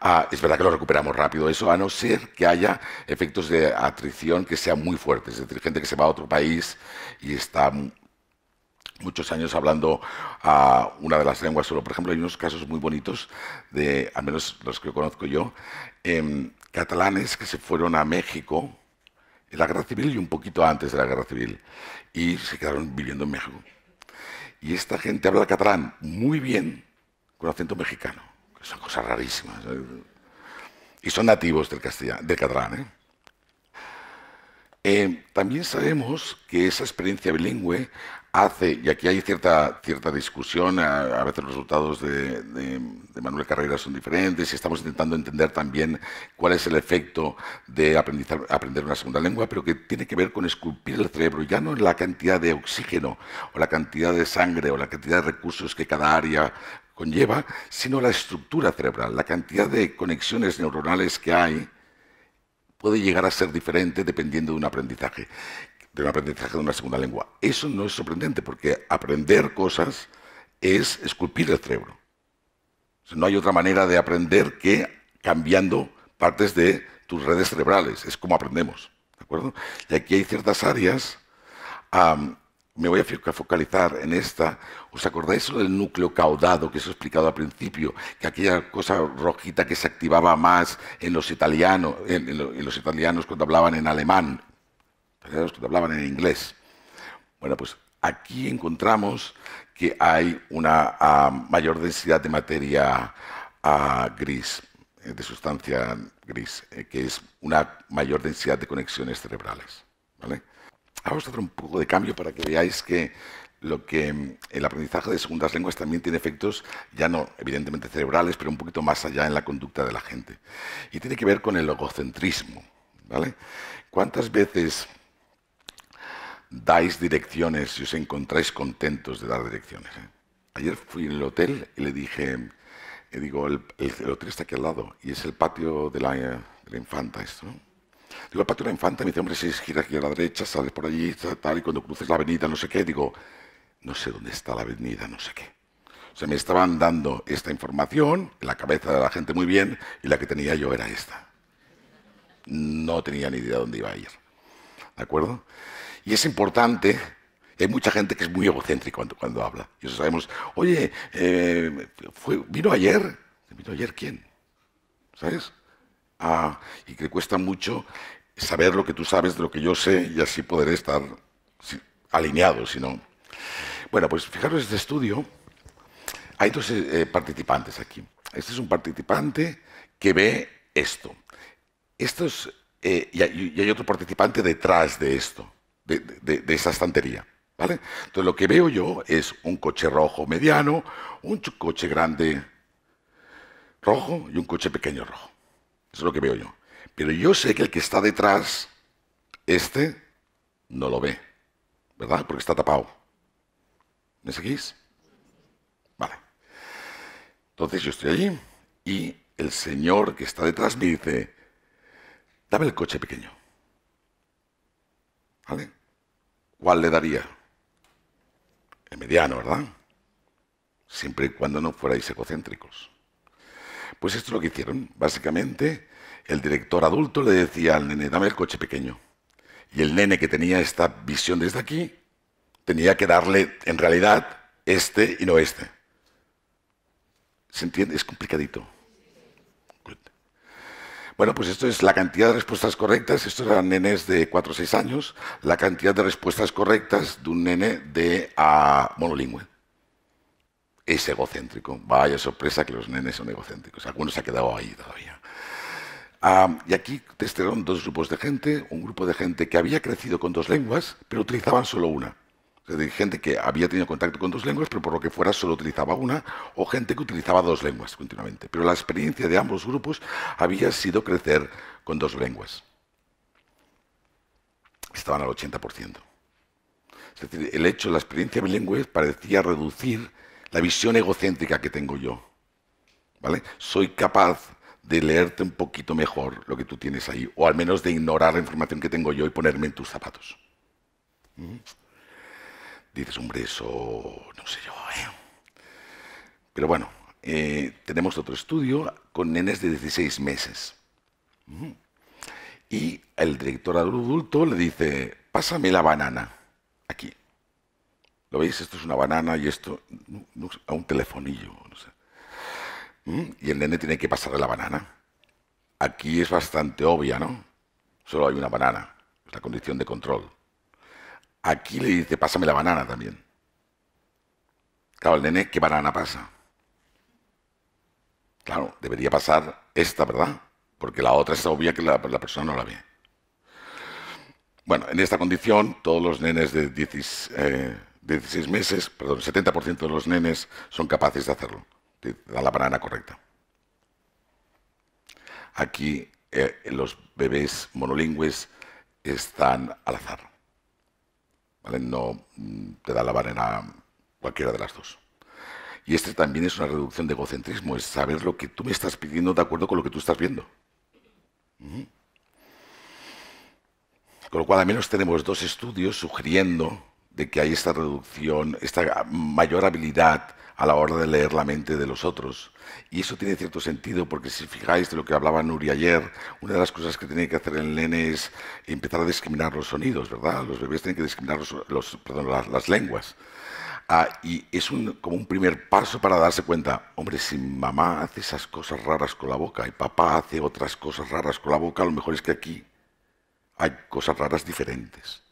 Ah, es verdad que lo recuperamos rápido, eso, a no ser que haya efectos de atrición que sean muy fuertes, es decir, gente que se va a otro país y está muchos años hablando una de las lenguas solo. Por ejemplo, hay unos casos muy bonitos de, al menos los que conozco yo, em, catalanes que se fueron a México en la guerra civil y un poquito antes de la guerra civil y se quedaron viviendo en México. Y esta gente habla catalán muy bien con acento mexicano son cosas rarísimas. Y son nativos del, castellano, del catalán. ¿eh? Eh, también sabemos que esa experiencia bilingüe hace, y aquí hay cierta, cierta discusión, a, veces los resultados de, Manuel Carrera son diferentes, y estamos intentando entender también cuál es el efecto de aprender una segunda lengua, pero que tiene que ver con esculpir el cerebro, ya no en la cantidad de oxígeno, o la cantidad de sangre, o la cantidad de recursos que cada área conlleva, sino la estructura cerebral. La cantidad de conexiones neuronales que hay puede llegar a ser diferente dependiendo de un aprendizaje, de un aprendizaje de una segunda lengua. Eso no es sorprendente porque aprender cosas es esculpir el cerebro. No hay otra manera de aprender que cambiando partes de tus redes cerebrales. Es como aprendemos. ¿De acuerdo? Y aquí hay ciertas áreas me voy a focalizar en esta. ¿Os acordáis del núcleo caudado que os he explicado al principio? Que aquella cosa rojita que se activaba más en los italianos, en, los italianos cuando hablaban en alemán, cuando hablaban en inglés. Bueno, pues aquí encontramos que hay una ah, mayor densidad de materia ah, gris, eh, de sustancia gris, eh, que es una mayor densidad de conexiones cerebrales. ¿vale? Ah, vamos a hacer un poco de cambio para que veáis que lo que mm, el aprendizaje de segundas lenguas también tiene efectos, ya no evidentemente cerebrales, pero un poquito más allá en la conducta de la gente. Y tiene que ver con el logocentrismo. ¿vale? ¿Cuántas veces dais direcciones y os encontráis contentos de dar direcciones? Eh? Ayer fui en el hotel y le dije, digo, el, hotel está aquí al lado y es el patio de la, eh, de infanta esto. Digo, el patio infanta, me dice, hombre, si giras aquí a la derecha, sales por allí, tal, y cuando cruces la avenida, no sé qué, digo, no sé dónde está la avenida, no sé qué. O sea, me estaban dando esta información, en la cabeza de la gente muy bien, y la que tenía yo era esta. No tenía ni idea dónde iba a ir. ¿De acuerdo? Y es importante hay mucha gente que es muy egocéntrica cuando, cuando habla. Y eso sabemos. Oye, eh, ¿vino ayer? ¿Vino ayer quién? ¿Sabes? y que cuesta mucho saber lo que tú sabes de lo que yo sé y así poder estar alineado. si no. Bueno, pues fijaros este estudio. Hay dos eh, eh, participantes aquí. Este es un participante que ve esto. Esto es eh, y, hay, otro participante detrás de esto, de, de esa estantería. ¿vale? Entonces lo que veo yo es un coche rojo mediano, un coche grande rojo y un coche pequeño rojo. Eso es lo que veo yo. Pero yo sé que el que está detrás, este, no lo ve, ¿verdad? Porque está tapado. ¿Me seguís? Vale. Entonces yo estoy allí y el señor que está detrás me dice, dame el coche pequeño. ¿Vale? ¿Cuál le daría? El mediano, ¿verdad? Siempre y cuando no fuerais egocéntricos. Pues esto es lo que hicieron. Básicamente, el director adulto le decía al nene, dame el coche pequeño. Y el nene que tenía esta visión desde aquí, tenía que darle, en realidad, este y no este. ¿Se entiende? Es complicadito. Bueno, pues esto es la cantidad de respuestas correctas. Estos eran nenes de 4 o 6 años. La cantidad de respuestas correctas de un nene de a, ah, monolingüe es egocéntrico. Vaya sorpresa que los nenes son egocéntricos. Algunos se ha quedado ahí todavía. Ah, y aquí testearon dos grupos de gente, un grupo de gente que había crecido con dos lenguas, pero utilizaban solo una. gente que había tenido contacto con dos lenguas, pero por lo que fuera solo utilizaba una, o gente que utilizaba dos lenguas continuamente. Pero la experiencia de ambos grupos había sido crecer con dos lenguas. Estaban al 80%. Es decir, el hecho, la experiencia bilingüe parecía reducir la visión egocéntrica que tengo yo. ¿Vale? Soy capaz de leerte un poquito mejor lo que tú tienes ahí, o al menos de ignorar la información que tengo yo y ponerme en tus zapatos. ¿Mm? Dices, hombre, eso no sé yo. ¿eh?". Pero bueno, eh, tenemos otro estudio con nenes de 16 meses. ¿Mm? Y el director adulto le dice, pásame la banana aquí. Lo veis, esto es una banana y esto a un telefonillo. Mm, y el nene tiene que pasarle la banana. Aquí es bastante obvia, ¿no? Solo hay una banana, es la condición de control. Aquí le dice, pásame la banana también. Claro, el nene, ¿qué banana pasa? Claro, debería pasar esta, ¿verdad? Porque la otra es obvia que la, persona no la ve. Bueno, en esta condición, todos los nenes de 16 de 16 meses, perdón, 70% de los nenes son capaces de hacerlo, de dar la banana correcta. Aquí eh, los bebés monolingües están al azar. No mm, te da la banana cualquiera de las dos. Y este también es una reducción de egocentrismo, es saber lo que tú me estás pidiendo de acuerdo con lo que tú estás viendo. Con lo cual, al menos tenemos dos estudios sugiriendo de que hay esta reducción, esta mayor habilidad a la hora de leer la mente de los otros. Y eso tiene cierto sentido, porque si fijáis de lo que hablaba Nuri ayer, una de las cosas que tiene que hacer el nene es empezar a discriminar los sonidos, ¿verdad? Los bebés tienen que discriminar los, perdón, las, lenguas. Ah, y es un, como un primer paso para darse cuenta, hombre, si mamá hace esas cosas raras con la boca y papá hace otras cosas raras con la boca, a lo mejor es que aquí hay cosas raras diferentes.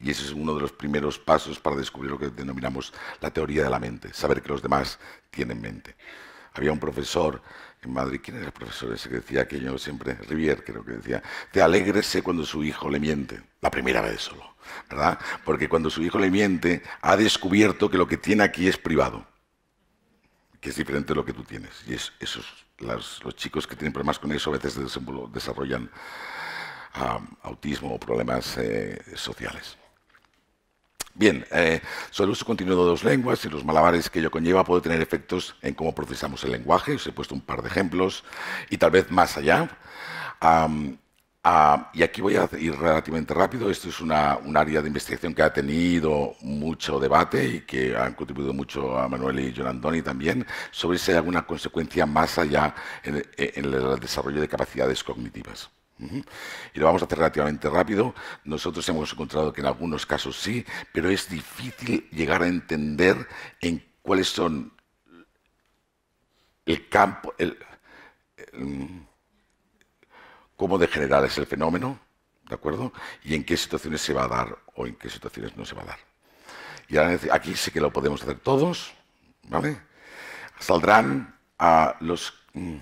Y ese es uno de los primeros pasos para descubrir lo que denominamos la teoría de la mente, saber que los demás tienen mente. Había un profesor en Madrid, ¿quién era el profesor ese que decía aquello siempre? Rivier, creo que decía, te alegrese cuando su hijo le miente, la primera vez solo, ¿verdad? Porque cuando su hijo le miente, ha descubierto que lo que tiene aquí es privado, que es diferente de lo que tú tienes. Y esos, los, chicos que tienen problemas con eso a veces desarrollan ah, autismo o problemas eh, sociales. Bien, eh, sobre el uso este continuo de dos lenguas y los malabares que ello conlleva puede tener efectos en cómo procesamos el lenguaje. Os he puesto un par de ejemplos y tal vez más allá. y aquí voy a ir relativamente rápido. Esto es un área de investigación que ha tenido mucho debate y que han contribuido mucho a Manuel y Joan Andoni también, sobre si hay alguna consecuencia más allá en el desarrollo de capacidades cognitivas. Y lo vamos a hacer relativamente rápido. Nosotros hemos encontrado que en algunos casos sí, pero es difícil llegar a entender en cuáles son el campo, cómo de es el fenómeno, ¿de acuerdo? Y en qué situaciones se va a dar o en qué situaciones no se va a dar. Y ahora aquí sí que lo podemos hacer todos, ¿vale? Saldrán a los mm,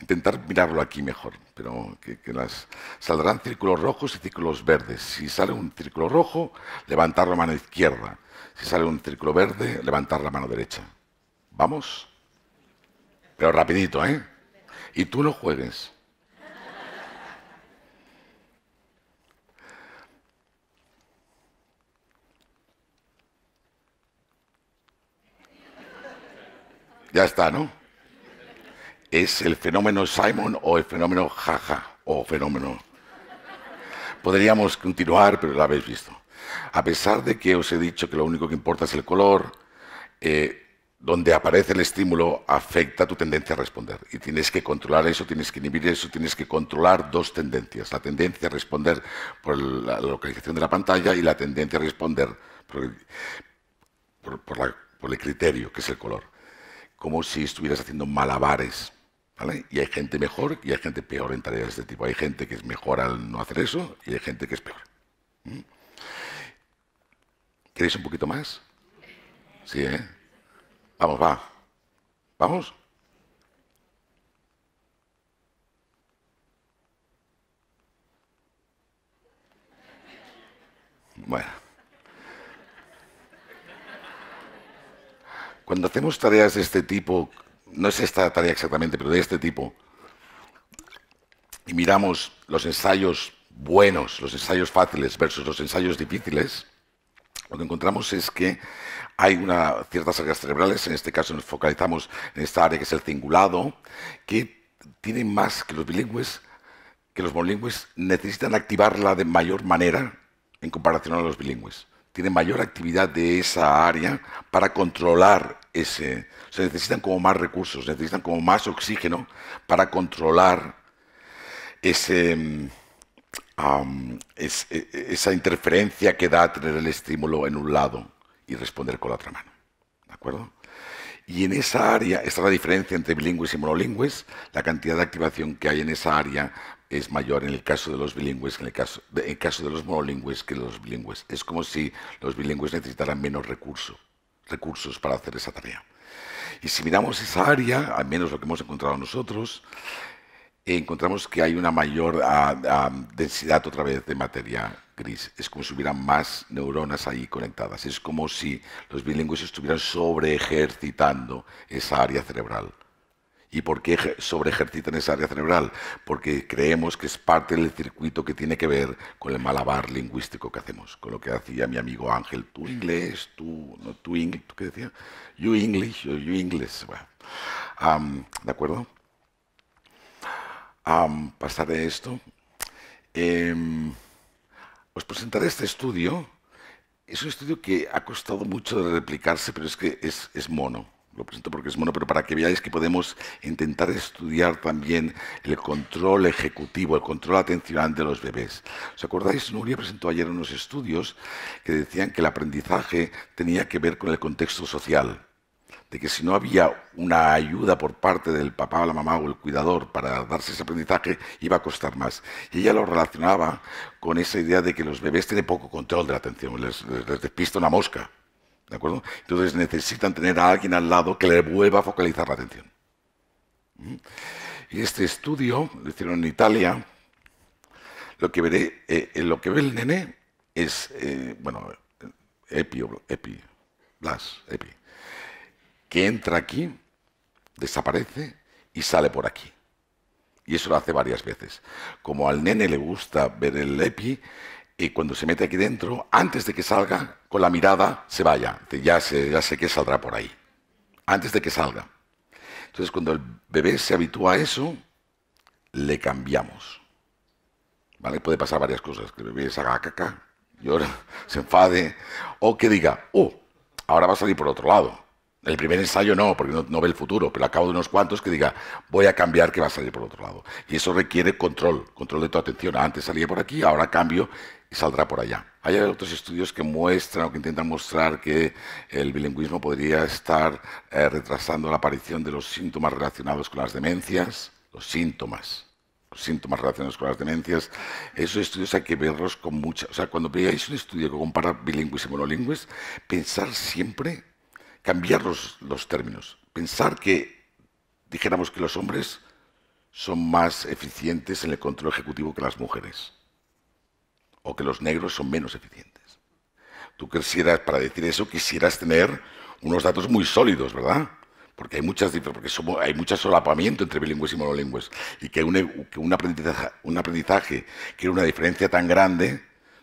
intentar mirarlo aquí mejor, pero que, las, saldrán círculos rojos y círculos verdes. Si sale un círculo rojo, levantar la mano izquierda. Si sale un círculo verde, levantar la mano derecha. ¿Vamos? Pero rapidito, ¿eh? Y tú no juegues. Ya está, ¿no? es el fenómeno Simon o el fenómeno Jaja o fenómeno. Podríamos continuar, pero lo habéis visto. A pesar de que os he dicho que lo único que importa es el color, eh, donde aparece el estímulo afecta tu tendencia a responder. Y tienes que controlar eso, tienes que inhibir eso, tienes que controlar dos tendencias. La tendencia a responder por la localización de la pantalla y la tendencia a responder por el criterio, que es el color. Como si estuvieras haciendo malabares y hay gente mejor y hay gente peor en tareas de este tipo. Hay gente que es mejor al no hacer eso y hay gente que es peor. ¿Mm? ¿Queréis un poquito más? Sí, ¿eh? Vamos, va. ¿Vamos? Bueno. Cuando hacemos tareas de este tipo, no es esta tarea exactamente, pero de este tipo, y miramos los ensayos buenos, los ensayos fáciles versus los ensayos difíciles, lo que encontramos es que hay una, ciertas áreas cerebrales, en este caso nos focalizamos en esta área que es el cingulado, que tienen más que los bilingües, que los monolingües necesitan activarla de mayor manera en comparación a los bilingües. Tienen mayor actividad de esa área para controlar se necesitan como más recursos, necesitan como más oxígeno para controlar ese, mm, e, e, esa interferencia que da tener el estímulo en un lado y responder con la otra mano. ¿De acuerdo? Y en esa área está la diferencia entre bilingües y monolingües. La cantidad de activación que hay en esa área es mayor en el caso de los bilingües que en el caso de, los monolingües que los bilingües. Es como si los bilingües necesitaran menos recurso recursos para hacer esa tarea. Y si miramos esa área, al menos lo que hemos encontrado nosotros, encontramos que hay una mayor ah, ah, densidad otra vez de materia gris. Es como si hubieran más neuronas ahí conectadas. Es como si los bilingües estuvieran sobre ejercitando esa área cerebral. ¿Y por qué sobre en esa área cerebral? Porque creemos que es parte del circuito que tiene que ver con el malabar lingüístico que hacemos, con lo que hacía mi amigo Ángel, tú mm. inglés, tú, no, tú inglés, ¿tú qué decía? You English, you English. ¿De acuerdo? Um, pasaré esto. Em, os presentaré este estudio. Es un estudio que ha costado mucho de replicarse, pero es que es mono lo presento porque es mono, pero para que veáis que podemos intentar estudiar también el control ejecutivo, el control atencional de los bebés. ¿Os acordáis? Nuria presentó ayer unos estudios que decían que el aprendizaje tenía que ver con el contexto social, de que si no había una ayuda por parte del papá, o la mamá o el cuidador para darse ese aprendizaje, iba a costar más. Y ella lo relacionaba con esa idea de que los bebés tienen poco control de la atención, les despista una mosca entonces necesitan tener a alguien al lado que le vuelva a focalizar la atención. Y ¿Mm? este estudio lo hicieron en Italia. Lo que, eh, eh, lo que ve el nene es, eh, bueno, epi, epi, blas, epi, que entra aquí, desaparece y sale por aquí. Y eso lo hace varias veces. Como al nene le gusta ver el epi, y cuando se mete aquí dentro, antes de que salga, con la mirada se vaya. Ya sé, ya sé que saldrá por ahí. Antes de que salga. Entonces, cuando el bebé se habitúa a eso, le cambiamos. ¿Vale? Puede pasar varias cosas. Que el bebé se haga caca, llora, se enfade, o que diga, oh, ahora va a salir por otro lado. El primer ensayo no, porque no, ve el futuro, pero al cabo de unos cuantos que diga, voy a cambiar que va a salir por otro lado. Y eso requiere control, control de tu atención. Antes salía por aquí, ahora cambio y saldrá por allá. Hay otros estudios que muestran o que intentan mostrar que el bilingüismo podría estar eh, retrasando la aparición de los síntomas relacionados con las demencias, los síntomas los síntomas relacionados con las demencias. Esos estudios hay que verlos con mucha... O sea, cuando veáis un estudio que compara bilingües y monolingües, pensar siempre cambiar los, términos, pensar que dijéramos que los hombres son más eficientes en el control ejecutivo que las mujeres, o que los negros son menos eficientes. Tú quisieras, para decir eso, quisieras tener unos datos muy sólidos, ¿verdad? Porque hay muchas porque somos, hay mucho solapamiento entre bilingües y monolingües, y que, un, aprendizaje, un aprendizaje que una diferencia tan grande,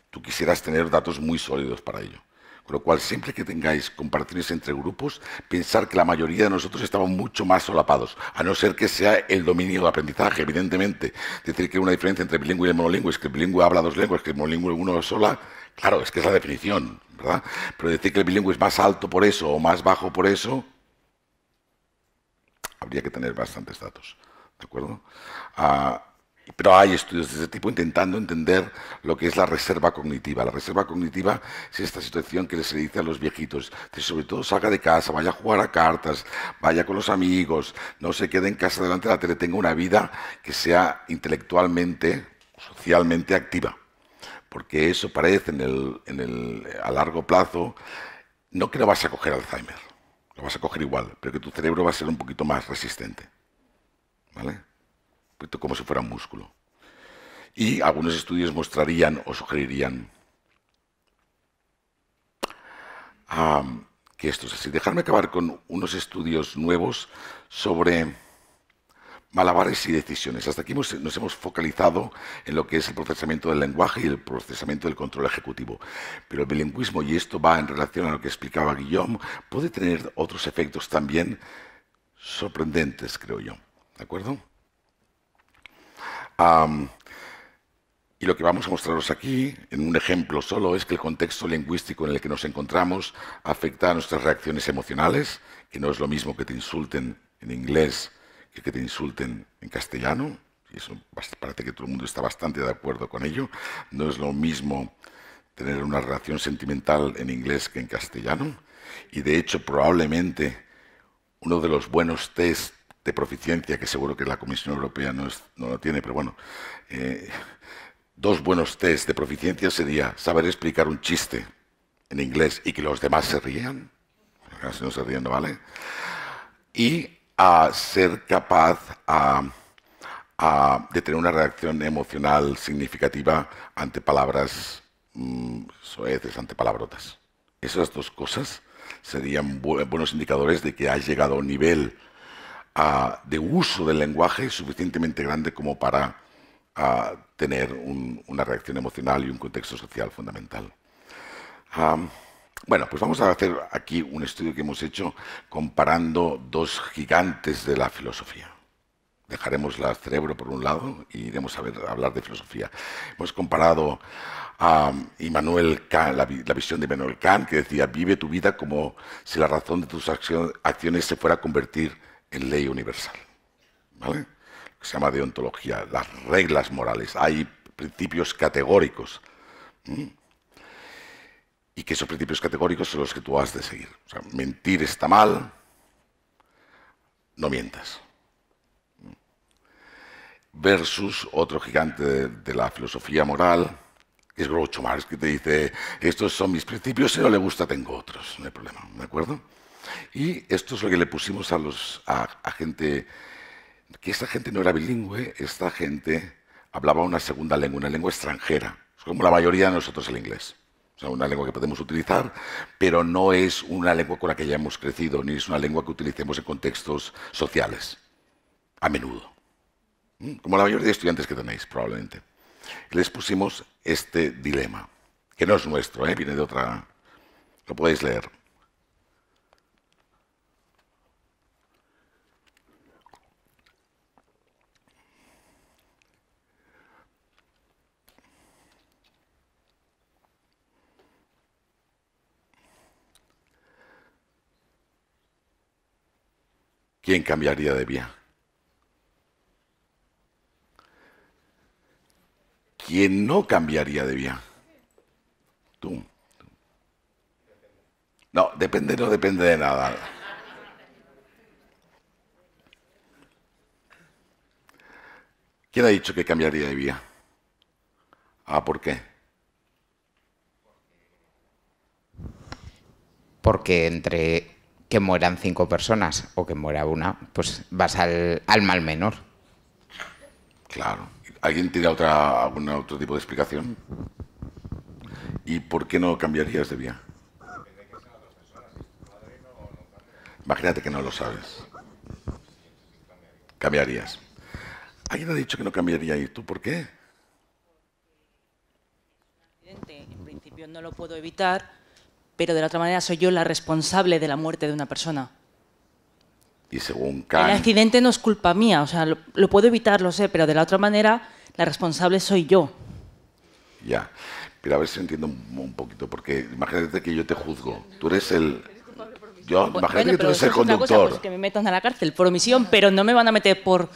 tú quisieras tener datos muy sólidos para ello. Con lo cual, siempre que tengáis comparaciones entre grupos, pensar que la mayoría de nosotros estamos mucho más solapados, a no ser que sea el dominio de aprendizaje, evidentemente. Decir que hay una diferencia entre bilingüe y monolingüe es que el bilingüe habla dos lenguas, que el monolingüe uno sola, claro, es que es la definición, ¿verdad? Pero decir que el bilingüe es más alto por eso o más bajo por eso, habría que tener bastantes datos, ¿de acuerdo? Ah, pero hay estudios de ese tipo intentando entender lo que es la reserva cognitiva. La reserva cognitiva es esta situación que se dice a los viejitos, que sobre todo salga de casa, vaya a jugar a cartas, vaya con los amigos, no se quede en casa delante de la tele, tenga una vida que sea intelectualmente, socialmente activa. Porque eso parece en el, a largo plazo, no que no vas a coger Alzheimer, lo vas a coger igual, pero que tu cerebro va a ser un poquito más resistente. ¿Vale? como si fuera un músculo. Y algunos estudios mostrarían o sugerirían que esto es así. Dejarme acabar con unos estudios nuevos sobre malabares y decisiones. Hasta aquí nos hemos focalizado en lo que es el procesamiento del lenguaje y el procesamiento del control ejecutivo. Pero el bilingüismo, y esto va en relación a lo que explicaba Guillaume, puede tener otros efectos también sorprendentes, creo yo. ¿De acuerdo? y lo que vamos a mostraros aquí, en un ejemplo solo, es que el contexto lingüístico en el que nos encontramos afecta a nuestras reacciones emocionales, que no es lo mismo que te insulten en inglés que que te insulten en castellano. Y eso parece que todo el mundo está bastante de acuerdo con ello. No es lo mismo tener una relación sentimental en inglés que en castellano. Y de hecho, probablemente uno de los buenos test de proficiencia, que seguro que la Comisión Europea no, no lo tiene, pero bueno, eh, dos buenos test de proficiencia sería saber explicar un chiste en inglés y que los demás se rían, ah, si no se rían no vale, y a ser capaz de tener una reacción emocional significativa ante palabras mm, soeces, ante palabrotas. Esas dos cosas serían buenos indicadores de que has llegado a un nivel de uso del lenguaje suficientemente grande como para tener una reacción emocional y un contexto social fundamental. bueno, pues vamos a hacer aquí un estudio que hemos hecho comparando dos gigantes de la filosofía. Dejaremos la cerebro por un lado y iremos a, hablar de filosofía. Hemos comparado a la, visión de Immanuel Kant, que decía, vive tu vida como si la razón de tus acciones se fuera a convertir en ley universal. ¿Vale? se llama deontología, las reglas morales. Hay principios categóricos. Y que esos principios categóricos son los que tú has de seguir. O sea, mentir está mal, no mientas. Versus otro gigante de, la filosofía moral, que es Groucho Marx, que te dice, estos son mis principios, si no le gusta tengo otros, no hay problema, ¿de acuerdo? Y esto es lo que le pusimos a, los, a, gente, que esta gente no era bilingüe, esta gente hablaba una segunda lengua, una lengua extranjera, como la mayoría de nosotros el inglés. O sea, una lengua que podemos utilizar, pero no es una lengua con la que ya hemos crecido, ni es una lengua que utilicemos en contextos sociales, a menudo. ¿Mm? Como la mayoría de estudiantes que tenéis, probablemente. Les pusimos este dilema, que no es nuestro, ¿eh? viene de otra... Lo podéis leer. ¿quién cambiaría de vía? ¿Quién no cambiaría de vía? Tú. No, depende, no depende de nada. ¿Quién ha dicho que cambiaría de vía? Ah, ¿por qué? Porque entre que mueran cinco personas o que muera una, pues vas al, mal menor. Claro. ¿Alguien tiene otra, algún otro tipo de explicación? ¿Y por qué no cambiarías de vía? Imagínate que no lo sabes. Cambiarías. Alguien ha dicho que no cambiaría y tú, ¿por qué? En principio no lo puedo evitar pero de la otra manera soy yo la responsable de la muerte de una persona. Y según Kant... El accidente no es culpa mía, o sea, lo, puedo evitar, lo sé, pero de la otra manera la responsable soy yo. Ya, pero a ver si entiendo un poquito, porque imagínate que yo te juzgo, tú eres el... Yo, imagínate que tú eres el conductor. Cosa, pues, que me metan a la cárcel por omisión, pero no me van a meter por...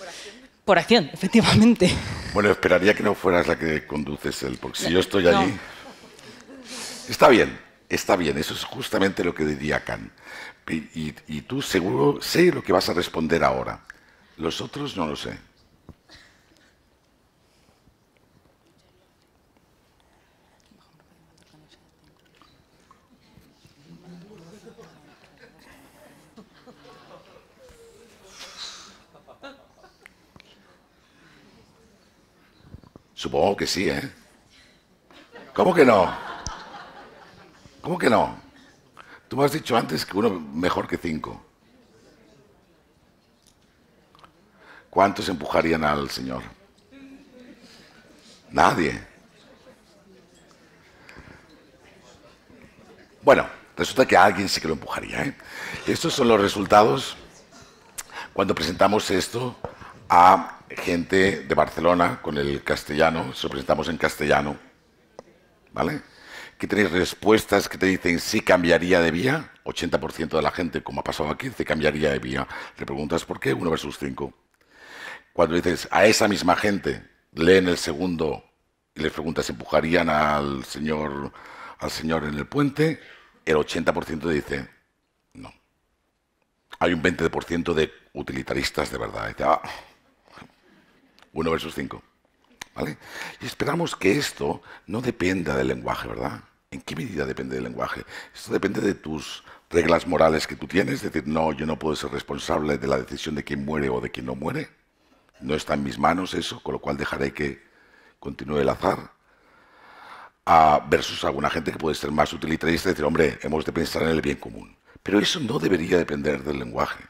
Por acción, efectivamente. Bueno, esperaría que no fueras la que conduces el, porque si yo estoy allí. Está bien, Está bien, eso es justamente lo que diría Kant. Y, y tú seguro sé lo que vas a responder ahora. Los otros no lo sé. Supongo que sí, ¿eh? ¿Cómo que no? ¿Cómo que no? Tú me has dicho antes que uno mejor que cinco. ¿Cuántos empujarían al Señor? Nadie. Bueno, resulta que alguien sí que lo empujaría. ¿eh? Estos son los resultados cuando presentamos esto a gente de Barcelona con el castellano, se lo presentamos en castellano. ¿Vale? que tenéis respuestas que te dicen si cambiaría de vía, 80% de la gente, como ha pasado aquí, dice cambiaría de vía. Le preguntas por qué, 1 versus 5. Cuando dices a esa misma gente, leen el segundo y les preguntas, ¿empujarían al señor, al señor en el puente? El 80% dice no. Hay un 20% de utilitaristas de verdad. Dice, ah, 1 versus 5. Y esperamos que esto no dependa del lenguaje, ¿verdad? ¿En qué medida depende del lenguaje? Esto depende de tus reglas morales que tú tienes, es decir, no, yo no puedo ser responsable de la decisión de quién muere o de quién no muere. No está en mis manos eso, con lo cual dejaré que continúe el azar. a versus alguna gente que puede ser más utilitarista y decir, hombre, hemos de pensar en el bien común. Pero eso no debería depender del lenguaje.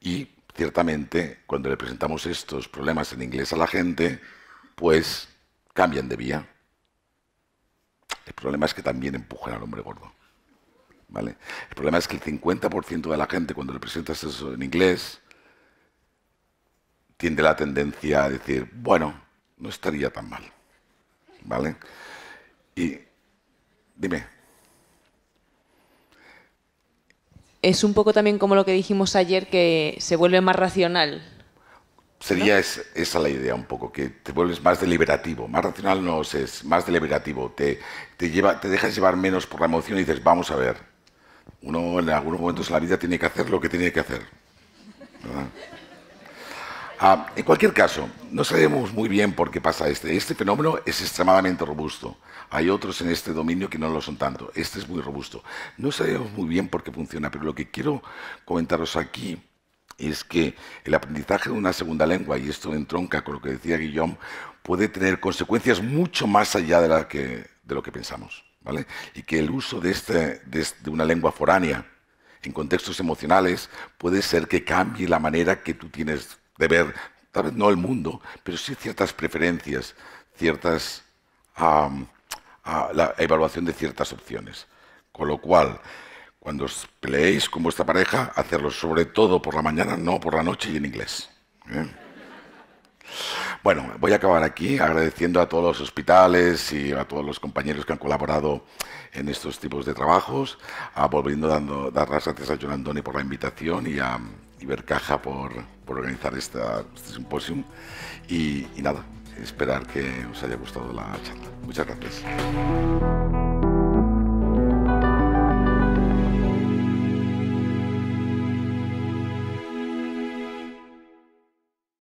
Y ciertamente cuando le presentamos estos problemas en inglés a la gente, pues cambian de vía. El problema es que también empujan al hombre gordo. ¿vale? El problema es que el 50% de la gente cuando le presentas eso en inglés tiende la tendencia a decir, bueno, no estaría tan mal. ¿Vale? Y dime. Es un poco también como lo que dijimos ayer, que se vuelve más racional. Sería esa la idea un poco, que te vuelves más deliberativo. Más racional no es, más deliberativo. Te, dejas llevar menos por la emoción y dices, vamos a ver. Uno en algunos momentos de la vida tiene que hacer lo que tiene que hacer. Ah, en cualquier caso, no sabemos muy bien por qué pasa este. Este fenómeno es extremadamente robusto. Hay otros en este dominio que no lo son tanto. Este es muy robusto. No sabemos muy bien por qué funciona, pero lo que quiero comentaros aquí es que el aprendizaje de una segunda lengua, y esto entronca con lo que decía Guillaume, puede tener consecuencias mucho más allá de, lo que pensamos. ¿vale? Y que el uso de, este, una lengua foránea en contextos emocionales puede ser que cambie la manera que tú tienes de ver, tal vez no el mundo, pero sí ciertas preferencias, ciertas a la evaluación de ciertas opciones. Con lo cual, cuando os peleéis con vuestra pareja, hacerlo sobre todo por la mañana, no por la noche y en inglés. Bueno, voy a acabar aquí agradeciendo a todos los hospitales y a todos los compañeros que han colaborado en estos tipos de trabajos, a volviendo dando, dar las gracias a John Andoni por la invitación y a Ibercaja por, por organizar esta, este simposio. y nada, esperar que os haya gustado la charla. Muchas gracias.